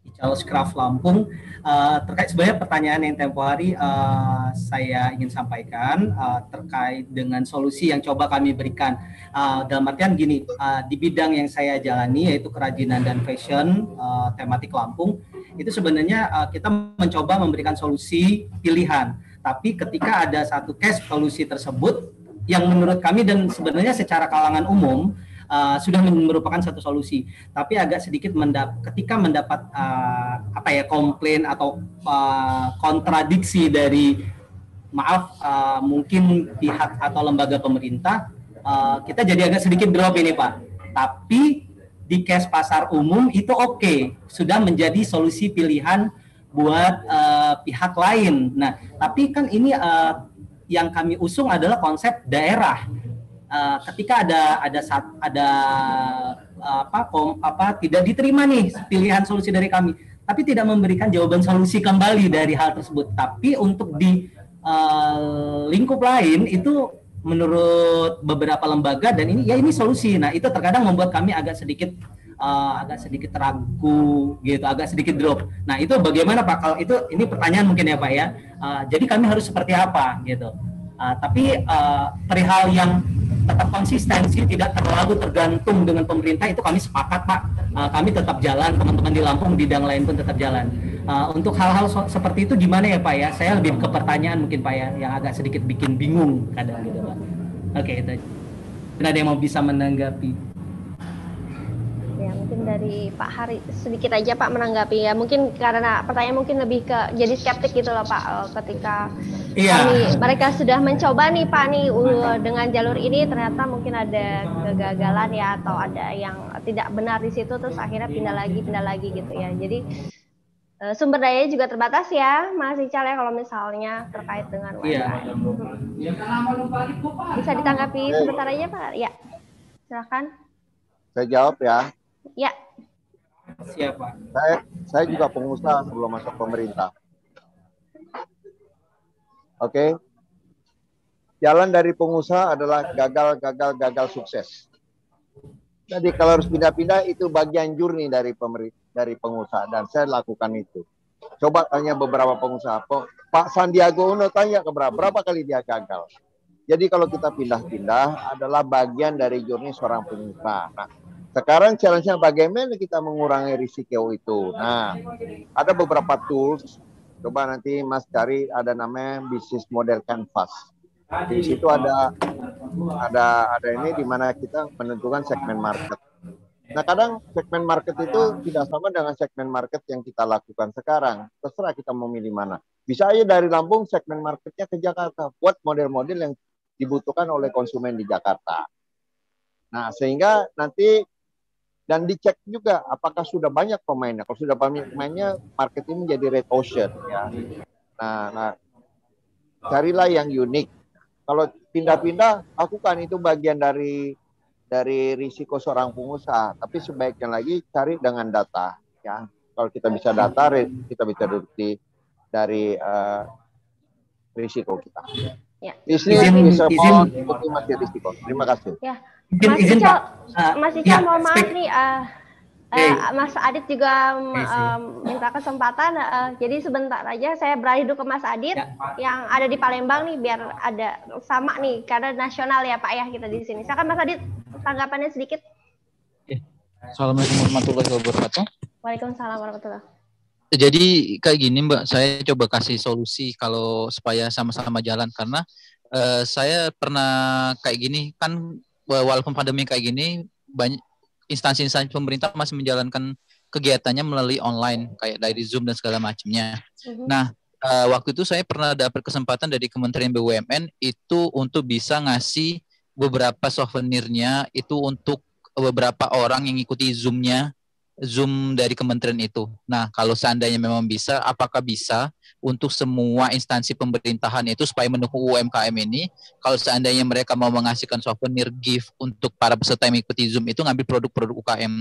Ical Craft Lampung. Uh, terkait sebenarnya pertanyaan yang tempo hari uh, saya ingin sampaikan uh, terkait dengan solusi yang coba kami berikan. Uh, dalam artian gini, uh, di bidang yang saya jalani yaitu kerajinan dan fashion, uh, tematik Lampung, itu sebenarnya uh, kita mencoba memberikan solusi pilihan. Tapi ketika ada satu case solusi tersebut yang menurut kami dan sebenarnya secara kalangan umum uh, sudah merupakan satu solusi. Tapi agak sedikit mendap ketika mendapat uh, apa ya komplain atau uh, kontradiksi dari maaf uh, mungkin pihak atau lembaga pemerintah uh, kita jadi agak sedikit drop ini pak. Tapi di cash pasar umum itu oke okay. sudah menjadi solusi pilihan buat uh, pihak lain. Nah tapi kan ini uh, yang kami usung adalah konsep daerah. Uh, ketika ada ada saat ada eh, apa kom, apa tidak diterima nih pilihan solusi dari kami, tapi tidak memberikan jawaban solusi kembali dari hal tersebut. Tapi untuk di uh, lingkup lain itu menurut beberapa lembaga dan ini ya ini solusi. Nah, itu terkadang membuat kami agak sedikit uh, agak sedikit ragu gitu, agak sedikit drop. Nah itu bagaimana Pak? Kalau itu ini pertanyaan mungkin ya Pak ya. Uh, jadi kami harus seperti apa gitu? Uh, tapi uh, perihal yang tetap konsistensi, tidak terlalu tergantung dengan pemerintah itu kami sepakat Pak. Uh, kami tetap jalan, teman-teman di Lampung bidang lain pun tetap jalan. Uh, untuk hal-hal so seperti itu gimana ya Pak ya? Saya lebih ke pertanyaan mungkin Pak ya, yang agak sedikit bikin bingung kadang gitu Pak. Oke okay, itu. Ada yang mau bisa menanggapi? Ya, mungkin dari Pak Hari sedikit aja Pak menanggapi ya. Mungkin karena pertanyaan mungkin lebih ke jadi skeptik gitu loh Pak eh, ketika iya. kami mereka sudah mencoba nih Pak nih dengan jalur ini ternyata mungkin ada kegagalan ya atau ada yang tidak benar di situ terus akhirnya pindah lagi pindah lagi gitu ya. Jadi eh, sumber daya juga terbatas ya Mas Ical ya kalau misalnya terkait dengan UMKM. Iya. Ya, Bisa ditanggapi sebentar aja Pak. Ya, silakan. Saya jawab ya. Ya. Siapa? Saya, saya juga pengusaha sebelum masuk pemerintah. Oke. Okay. Jalan dari pengusaha adalah gagal, gagal, gagal, sukses. Jadi kalau harus pindah-pindah itu bagian jurni dari pemerintah, dari pengusaha dan saya lakukan itu. Coba tanya beberapa pengusaha. Pak Sandiago Uno tanya ke berapa, berapa kali dia gagal. Jadi kalau kita pindah-pindah adalah bagian dari jurni seorang pengusaha. Nah, sekarang challenge-nya bagaimana kita mengurangi risiko itu. Nah, ada beberapa tools. Coba nanti Mas cari ada namanya bisnis model canvas. Di situ ada ada ada ini di mana kita menentukan segmen market. Nah, kadang segmen market itu tidak sama dengan segmen market yang kita lakukan sekarang. Terserah kita memilih mana. Bisa aja dari Lampung segmen marketnya ke Jakarta buat model-model yang dibutuhkan oleh konsumen di Jakarta. Nah, sehingga nanti dan dicek juga apakah sudah banyak pemainnya. Kalau sudah banyak pemainnya, market ini menjadi red ocean ya. Nah, nah carilah yang unik. Kalau pindah-pindah, aku kan itu bagian dari dari risiko seorang pengusaha. Tapi sebaiknya lagi cari dengan data ya. Kalau kita bisa data, kita bisa bukti dari uh, risiko kita. Ya. Izin, bisa izin. risiko. Terima kasih. Ya. Mungkin Mas izin, Pak. Mas ah, Ica, ya, mohon maaf nih. Uh, ah, Okay. Ah, Mas Adit juga minta kesempatan, uh, jadi sebentar aja saya beralih dulu ke Mas Adit ya, yang ada di Palembang nih, biar ada sama nih karena nasional ya Pak ya kita di sini. Silakan Mas Adit tanggapannya sedikit. Assalamualaikum warahmatullahi wabarakatuh. Waalaikumsalam warahmatullahi wabarakatuh. Jadi kayak gini Mbak, saya coba kasih solusi kalau supaya sama-sama jalan karena uh, saya pernah kayak gini kan walaupun pandemi kayak gini banyak instansi-instansi pemerintah masih menjalankan kegiatannya melalui online kayak dari Zoom dan segala macamnya. Mhm. Nah, uh, waktu itu saya pernah dapat kesempatan dari Kementerian BUMN itu untuk bisa ngasih beberapa souvenirnya itu untuk beberapa orang yang ikuti Zoom-nya Zoom dari kementerian itu. Nah, kalau seandainya memang bisa, apakah bisa untuk semua instansi pemerintahan itu supaya mendukung UMKM ini, kalau seandainya mereka mau menghasilkan souvenir gift untuk para peserta yang mengikuti Zoom itu ngambil produk-produk UKM.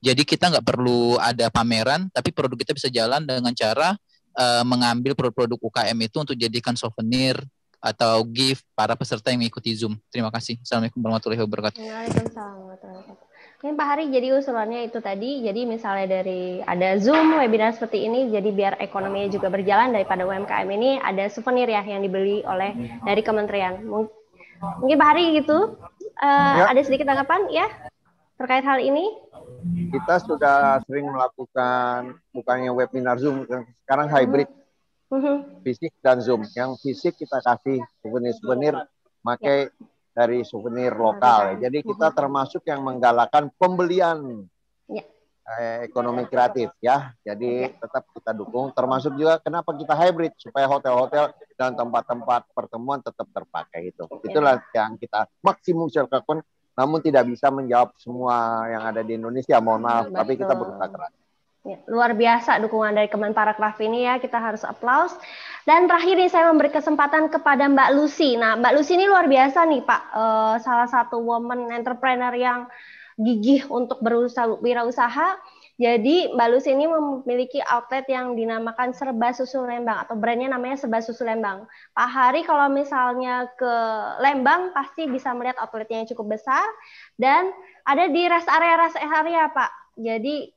Jadi kita nggak perlu ada pameran, tapi produk kita bisa jalan dengan cara uh, mengambil produk-produk UKM itu untuk jadikan souvenir atau gift para peserta yang mengikuti Zoom. Terima kasih. Assalamualaikum warahmatullahi wabarakatuh. Waalaikumsalam warahmatullahi wabarakatuh. Mungkin Pak Hari jadi usulannya itu tadi, jadi misalnya dari ada Zoom, webinar seperti ini, jadi biar ekonominya juga berjalan daripada UMKM ini ada souvenir ya yang dibeli oleh dari kementerian. Mungkin Pak Hari gitu, uh, ya. ada sedikit tanggapan ya terkait hal ini? Kita sudah sering melakukan bukannya webinar Zoom, sekarang mm-hmm. hybrid. -hmm. Fisik dan Zoom. Yang fisik kita kasih souvenir-souvenir, ya. pakai dari souvenir lokal. Ya. Jadi kita mm-hmm. termasuk yang menggalakkan pembelian ya. eh, ekonomi kreatif ya. Jadi ya. tetap kita dukung. Termasuk juga kenapa kita hybrid supaya hotel-hotel dan tempat-tempat pertemuan tetap terpakai itu. Ya. Itulah yang kita maksimum lakukan. Namun tidak bisa menjawab semua yang ada di Indonesia. Mohon maaf, tapi kita berusaha keras. Ya, luar biasa dukungan dari Kemenparekraf ini ya, kita harus aplaus. Dan terakhir nih saya memberi kesempatan kepada Mbak Lucy. Nah, Mbak Lucy ini luar biasa nih Pak, eh, salah satu woman entrepreneur yang gigih untuk berusaha wirausaha. Jadi Mbak Lucy ini memiliki outlet yang dinamakan Serba Susu Lembang atau brandnya namanya Serba Susu Lembang. Pak Hari kalau misalnya ke Lembang pasti bisa melihat outletnya yang cukup besar dan ada di rest area rest area Pak. Jadi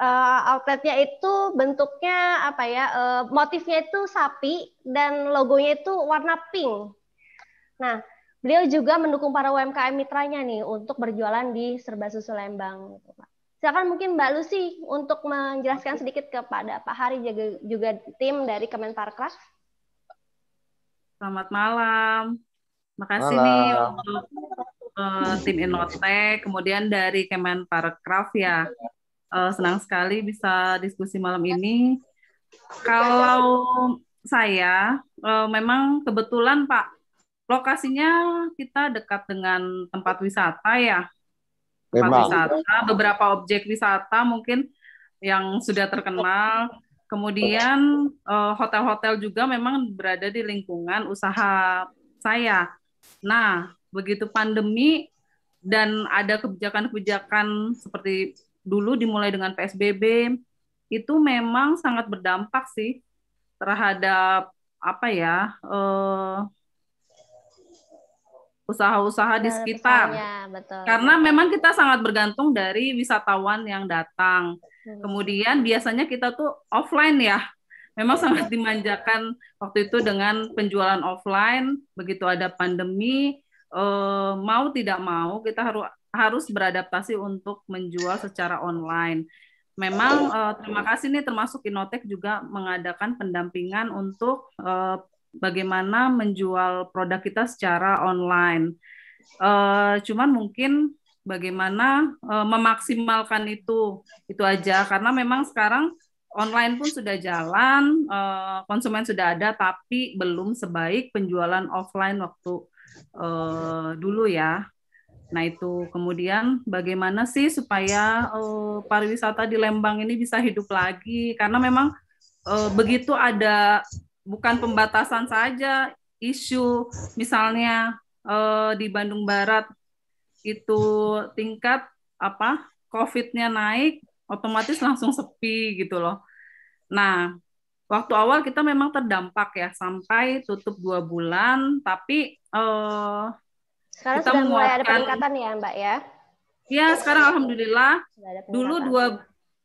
uh, outletnya itu bentuknya apa ya uh, motifnya itu sapi dan logonya itu warna pink. Nah beliau juga mendukung para UMKM mitranya nih untuk berjualan di Serba Susu Lembang. Silakan mungkin Mbak Lucy untuk menjelaskan sedikit kepada Pak Hari juga, juga tim dari Kemenparkraf. Selamat malam. Makasih malam. nih untuk uh, tim Innotek, kemudian dari Kemenparkraf ya uh, senang sekali bisa diskusi malam ini. Kalau saya uh, memang kebetulan Pak lokasinya kita dekat dengan tempat wisata ya. Tempat wisata, beberapa objek wisata mungkin yang sudah terkenal. Kemudian eh, hotel-hotel juga memang berada di lingkungan usaha saya. Nah, begitu pandemi dan ada kebijakan-kebijakan seperti dulu dimulai dengan PSBB itu memang sangat berdampak sih terhadap apa ya eh, usaha-usaha di sekitar. Betul. Karena memang kita sangat bergantung dari wisatawan yang datang. Hmm. Kemudian biasanya kita tuh offline ya. Memang sangat dimanjakan waktu itu dengan penjualan offline. Begitu ada pandemi, eh, mau tidak mau kita harus harus beradaptasi untuk menjual secara online. Memang uh, terima kasih nih termasuk Inotek juga mengadakan pendampingan untuk uh, bagaimana menjual produk kita secara online. Uh, cuman mungkin bagaimana uh, memaksimalkan itu itu aja karena memang sekarang online pun sudah jalan, uh, konsumen sudah ada tapi belum sebaik penjualan offline waktu uh, dulu ya. Nah itu kemudian bagaimana sih supaya uh, pariwisata di Lembang ini bisa hidup lagi karena memang uh, begitu ada bukan pembatasan saja isu misalnya uh, di Bandung Barat itu tingkat apa COVID-nya naik otomatis langsung sepi gitu loh. Nah waktu awal kita memang terdampak ya sampai tutup dua bulan tapi uh, sekarang kita sudah mulai ada peningkatan ya, Mbak ya? Ya, sekarang alhamdulillah. Dulu dua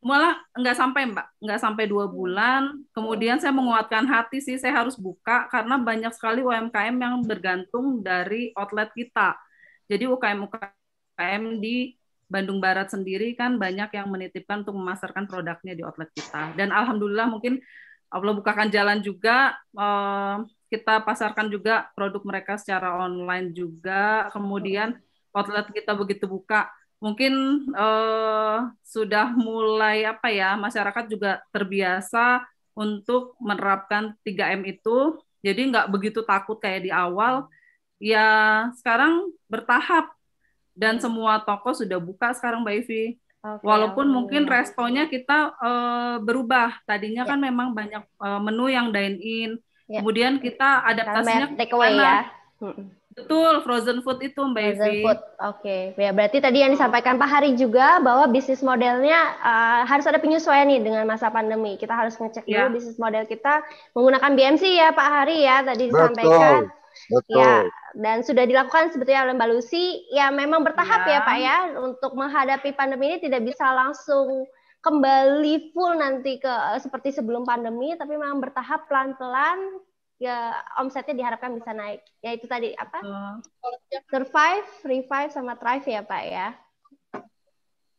malah nggak sampai mbak nggak sampai dua hmm. bulan kemudian saya menguatkan hati sih saya harus buka karena banyak sekali UMKM yang bergantung dari outlet kita jadi UKM UKM di Bandung Barat sendiri kan banyak yang menitipkan untuk memasarkan produknya di outlet kita dan alhamdulillah mungkin Allah bukakan jalan juga eh, kita pasarkan juga produk mereka secara online juga. Kemudian outlet kita begitu buka, mungkin eh, sudah mulai apa ya masyarakat juga terbiasa untuk menerapkan 3M itu. Jadi nggak begitu takut kayak di awal. Ya sekarang bertahap dan semua toko sudah buka sekarang Mbak Ivi. Okay, Walaupun mungkin restonya kita uh, berubah. Tadinya yeah. kan memang banyak uh, menu yang dine in, Ya. Kemudian kita adaptasinya nah, take away ya. Hmm. Betul, frozen food itu Mbak Frozen food, oke. Okay. Ya, berarti tadi yang disampaikan Pak Hari juga bahwa bisnis modelnya uh, harus ada penyesuaian nih dengan masa pandemi. Kita harus ngecek ya. dulu bisnis model kita menggunakan BMC ya Pak Hari ya tadi disampaikan. Betul. Betul. Ya, dan sudah dilakukan sebetulnya oleh Mbak Lucy. Ya, memang bertahap ya, ya Pak ya. Untuk menghadapi pandemi ini tidak bisa langsung kembali full nanti ke eh, seperti sebelum pandemi tapi memang bertahap pelan-pelan ya omsetnya diharapkan bisa naik. Ya itu tadi apa? Uh. Survive, revive sama thrive ya, Pak ya.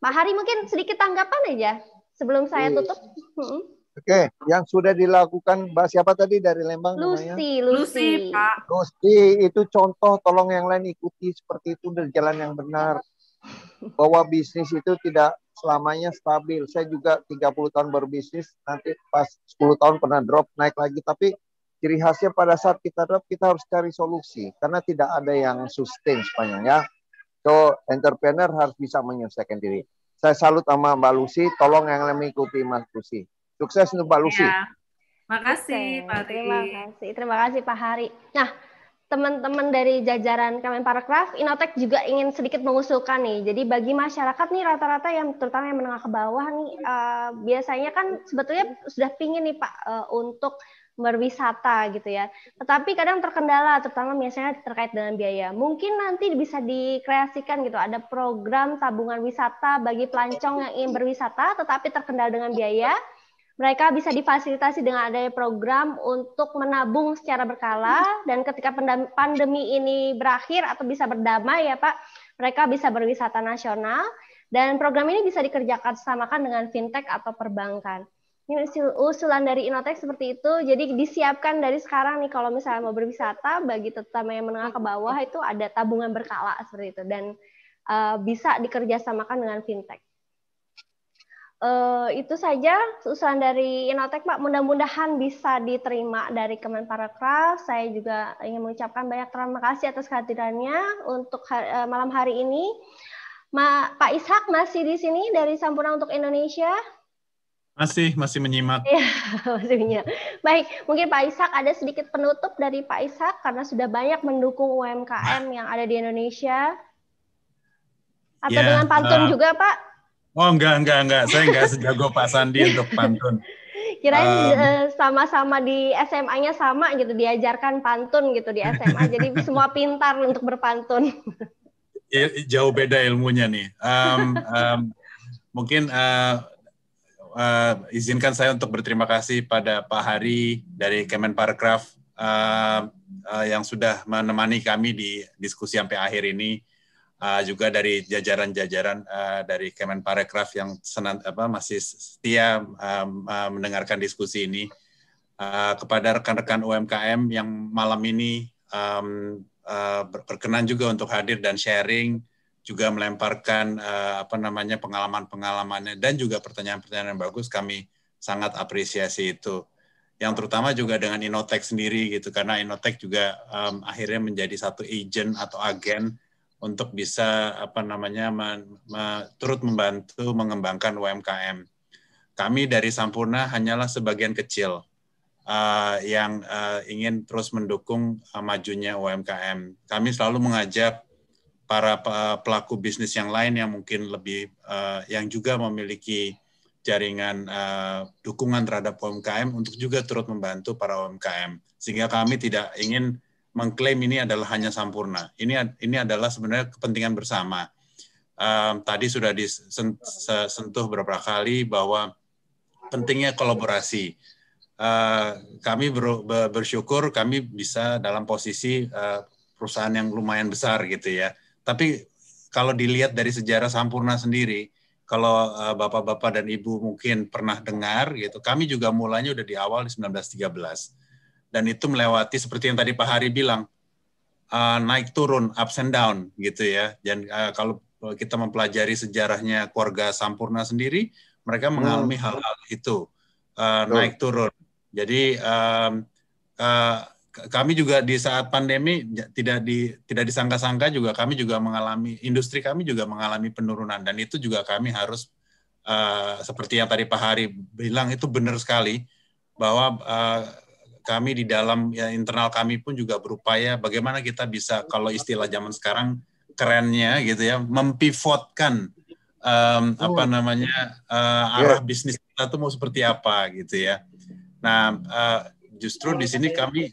Pak Hari mungkin sedikit tanggapan aja sebelum saya iya. tutup. Oke, okay. yang sudah dilakukan Mbak siapa tadi dari Lembang Lucy, namanya? Lucy, Pak. Lucy itu contoh, tolong yang lain ikuti seperti itu dari jalan yang benar. Bahwa bisnis itu tidak selamanya stabil. Saya juga 30 tahun berbisnis, nanti pas 10 tahun pernah drop, naik lagi. Tapi ciri khasnya pada saat kita drop, kita harus cari solusi. Karena tidak ada yang sustain sepanjang ya. So, entrepreneur harus bisa menyelesaikan diri. Saya salut sama Mbak Lucy, tolong yang mengikuti Mas Lucy. Sukses untuk Mbak Lucy. Ya. Makasih, Pak Terima kasih. Terima kasih, Pak Hari. Nah, teman-teman dari jajaran Kemenparekraf, Inotek juga ingin sedikit mengusulkan nih. Jadi bagi masyarakat nih rata-rata yang terutama yang menengah ke bawah nih uh, biasanya kan sebetulnya sudah pingin nih Pak uh, untuk berwisata gitu ya. Tetapi kadang terkendala terutama biasanya terkait dengan biaya. Mungkin nanti bisa dikreasikan gitu ada program tabungan wisata bagi pelancong yang ingin berwisata tetapi terkendala dengan biaya mereka bisa difasilitasi dengan adanya program untuk menabung secara berkala hmm. dan ketika pandemi ini berakhir atau bisa berdamai ya Pak, mereka bisa berwisata nasional dan program ini bisa dikerjakan samakan dengan fintech atau perbankan. Ini usulan dari Inotech seperti itu. Jadi disiapkan dari sekarang nih kalau misalnya mau berwisata bagi terutama yang menengah ke bawah itu ada tabungan berkala seperti itu dan uh, bisa dikerjasamakan dengan fintech. Uh, itu saja usulan dari Inotek, Pak. Mudah-mudahan bisa diterima dari Kemenparekraf. Saya juga ingin mengucapkan banyak terima kasih atas kehadirannya untuk hari, uh, eh, malam hari ini. Ma, Pak Ishak masih di sini dari Sampurna untuk Indonesia. Masih, masih menyimak. Iya, masih menyimak. Baik, mungkin Pak Ishak ada sedikit penutup dari Pak Ishak karena sudah banyak mendukung UMKM yang ada di Indonesia. Atau ya, dengan pantun uh, juga, Pak? Oh enggak, enggak, enggak. Saya enggak sejago Pak Sandi untuk pantun. Kirain sama eh, sama-sama di SMA-nya sama gitu, diajarkan pantun gitu di SMA. jadi semua pintar untuk berpantun. Jauh beda ilmunya nih. Um, um, mungkin uh, uh, izinkan saya untuk berterima kasih pada Pak Hari dari Kemenparekraf uh, uh, yang sudah menemani kami di diskusi sampai akhir ini uh, juga dari jajaran-jajaran uh, dari Kemenparekraf yang senant, apa, masih setia um, uh, mendengarkan diskusi ini uh, kepada rekan-rekan UMKM yang malam ini um, uh, berkenan juga untuk hadir dan sharing juga melemparkan uh, apa namanya pengalaman-pengalamannya dan juga pertanyaan-pertanyaan yang bagus kami sangat apresiasi itu yang terutama juga dengan Inotech sendiri gitu karena Inotech juga um, akhirnya menjadi satu agent atau agen untuk bisa apa namanya ma, ma, turut membantu mengembangkan UMKM. Kami dari Sampurna hanyalah sebagian kecil uh, yang uh, ingin terus mendukung uh, majunya UMKM. Kami selalu mengajak para pelaku bisnis yang lain yang mungkin lebih uh, yang juga memiliki jaringan uh, dukungan terhadap UMKM untuk juga turut membantu para UMKM sehingga kami tidak ingin mengklaim ini adalah hanya sampurna. Ini ini adalah sebenarnya kepentingan bersama. Um, tadi sudah disentuh beberapa kali bahwa pentingnya kolaborasi. Uh, kami ber, bersyukur kami bisa dalam posisi uh, perusahaan yang lumayan besar gitu ya. Tapi kalau dilihat dari sejarah Sampurna sendiri, kalau bapak bapak-bapak dan ibu mungkin pernah dengar gitu, kami juga mulanya udah di awal di 1913 dan itu melewati seperti yang tadi Pak Hari bilang uh, naik turun ups and down gitu ya dan uh, kalau kita mempelajari sejarahnya keluarga Sampurna sendiri mereka hmm. mengalami hal hal-hal itu uh, naik turun jadi um, uh, kami juga di saat pandemi tidak di tidak disangka-sangka juga kami juga mengalami industri kami juga mengalami penurunan dan itu juga kami harus uh, seperti yang tadi Pak Hari bilang itu benar sekali bahwa uh, kami di dalam ya, internal kami pun juga berupaya bagaimana kita bisa kalau istilah zaman sekarang kerennya gitu ya mempivotkan um, oh. apa namanya uh, arah iya. bisnis kita tuh mau seperti apa gitu ya. Nah uh, justru di sini kami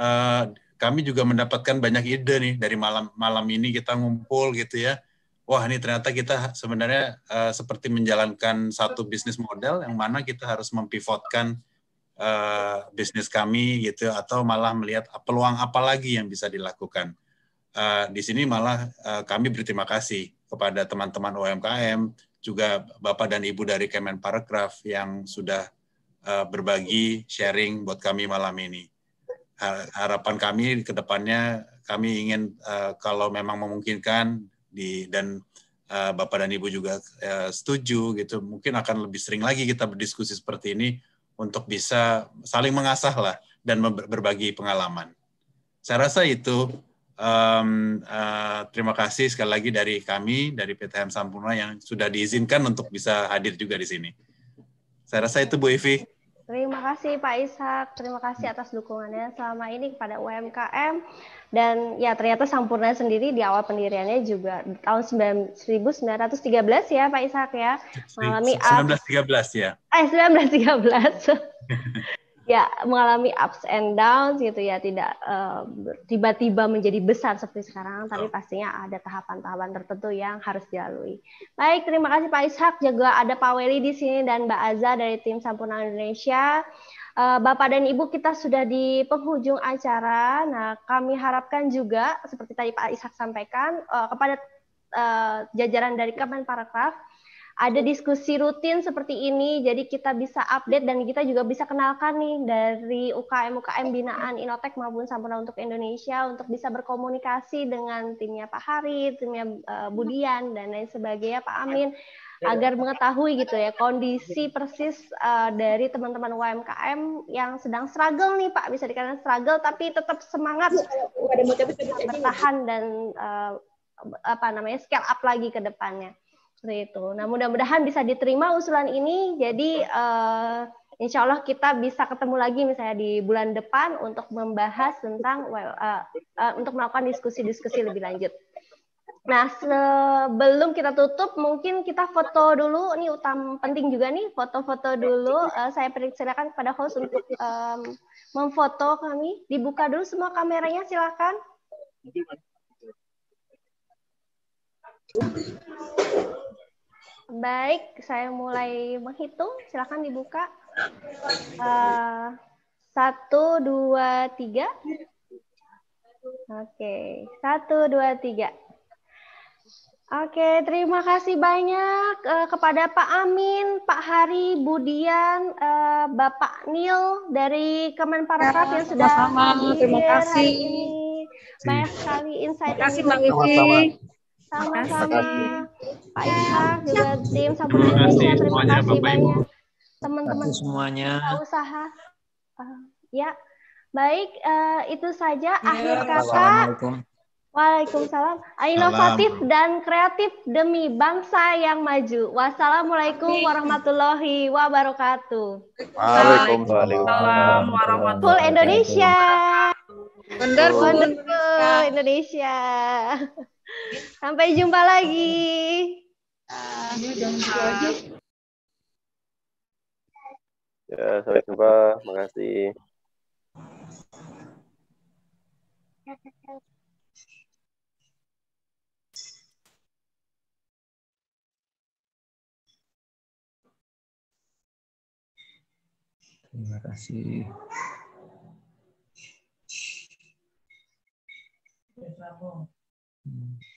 uh, kami juga mendapatkan banyak ide nih dari malam malam ini kita ngumpul gitu ya wah ini ternyata kita sebenarnya uh, seperti menjalankan satu bisnis model yang mana kita harus mempivotkan Eh, bisnis kami gitu atau malah melihat peluang apa lagi yang bisa dilakukan. Eh, di sini malah eh, kami berterima kasih kepada teman-teman UMKM, juga Bapak dan Ibu dari Kemenparekraf yang sudah berbagi sharing buat kami malam ini. Harapan kami kedepannya kami ingin kalau memang memungkinkan di dan Bapak dan Ibu juga setuju gitu, mungkin akan lebih sering lagi kita berdiskusi seperti ini untuk bisa saling mengasah lah dan berbagi pengalaman. Saya rasa itu. Um, uh, terima kasih sekali lagi dari kami dari PTM Sampurna yang sudah diizinkan untuk bisa hadir juga di sini. Saya rasa itu Bu Evi. Terima kasih Pak Ishak, terima kasih atas dukungannya selama ini kepada UMKM dan ya ternyata Sampurna sendiri di awal pendiriannya juga tahun 1913 ya Pak Ishak ya. Mengalami 1913 ya. Eh 1913. ya mengalami ups and downs gitu ya tidak eh, tiba-tiba uh, menjadi besar seperti sekarang tapi pastinya ada tahapan-tahapan tertentu yang harus dilalui. Baik, terima kasih Pak Ishak juga ada Pak Weli di sini dan Mbak Aza dari tim Sampurna Indonesia. Eh, Bapak dan Ibu kita sudah di penghujung acara. Nah, kami harapkan juga seperti tadi Pak Ishak sampaikan eh, kepada eh, jajaran dari Kemenparekraf ada diskusi rutin seperti ini jadi kita bisa update dan kita juga bisa kenalkan nih dari UKM UKM binaan Inotek maupun Sampurna untuk Indonesia untuk bisa berkomunikasi dengan timnya Pak Hari, timnya Budian dan lain sebagainya Pak Amin agar mengetahui gitu ya kondisi persis uh, dari teman-teman UMKM yang sedang struggle nih Pak bisa dikatakan struggle tapi tetap semangat iya, bertahan dan uh, apa namanya scale up lagi ke depannya seperti itu. Nah mudah-mudahan bisa diterima usulan ini jadi uh, Insya Allah kita bisa ketemu lagi misalnya di bulan depan untuk membahas tentang uh, uh, untuk melakukan diskusi-diskusi lebih lanjut. Nah, sebelum kita tutup, mungkin kita foto dulu. Ini utam penting juga nih, foto-foto dulu. Uh, saya persilakan kepada host untuk um, memfoto kami. Dibuka dulu semua kameranya, silakan. Baik, saya mulai menghitung. Silakan dibuka. Uh, satu, dua, tiga. Oke, okay. satu, dua, tiga. Oke, terima kasih banyak uh, kepada Pak Amin, Pak Hari, Budian, uh, eh, Bapak Nil dari Kemenparekraf ya, yang sudah sama, hadir terima kasih. hari ini. Banyak sekali insight. Terima kasih Bang Ivi. Sama-sama. Pak Ika juga tim Sabun Indonesia. Terima kasih Bapak banyak teman-teman semuanya. Usaha. Uh, ya, baik uh, itu saja ya, akhir kata. Waalaikumsalam. Inovatif Salam. dan kreatif demi bangsa yang maju. Wassalamualaikum warahmatullahi wabarakatuh. Waalaikumsalam warahmatullahi wabarakatuh. Full Indonesia. bener bener Indonesia. Sampai jumpa lagi. Ya, sampai jumpa. Makasih. Terima kasih. Hmm.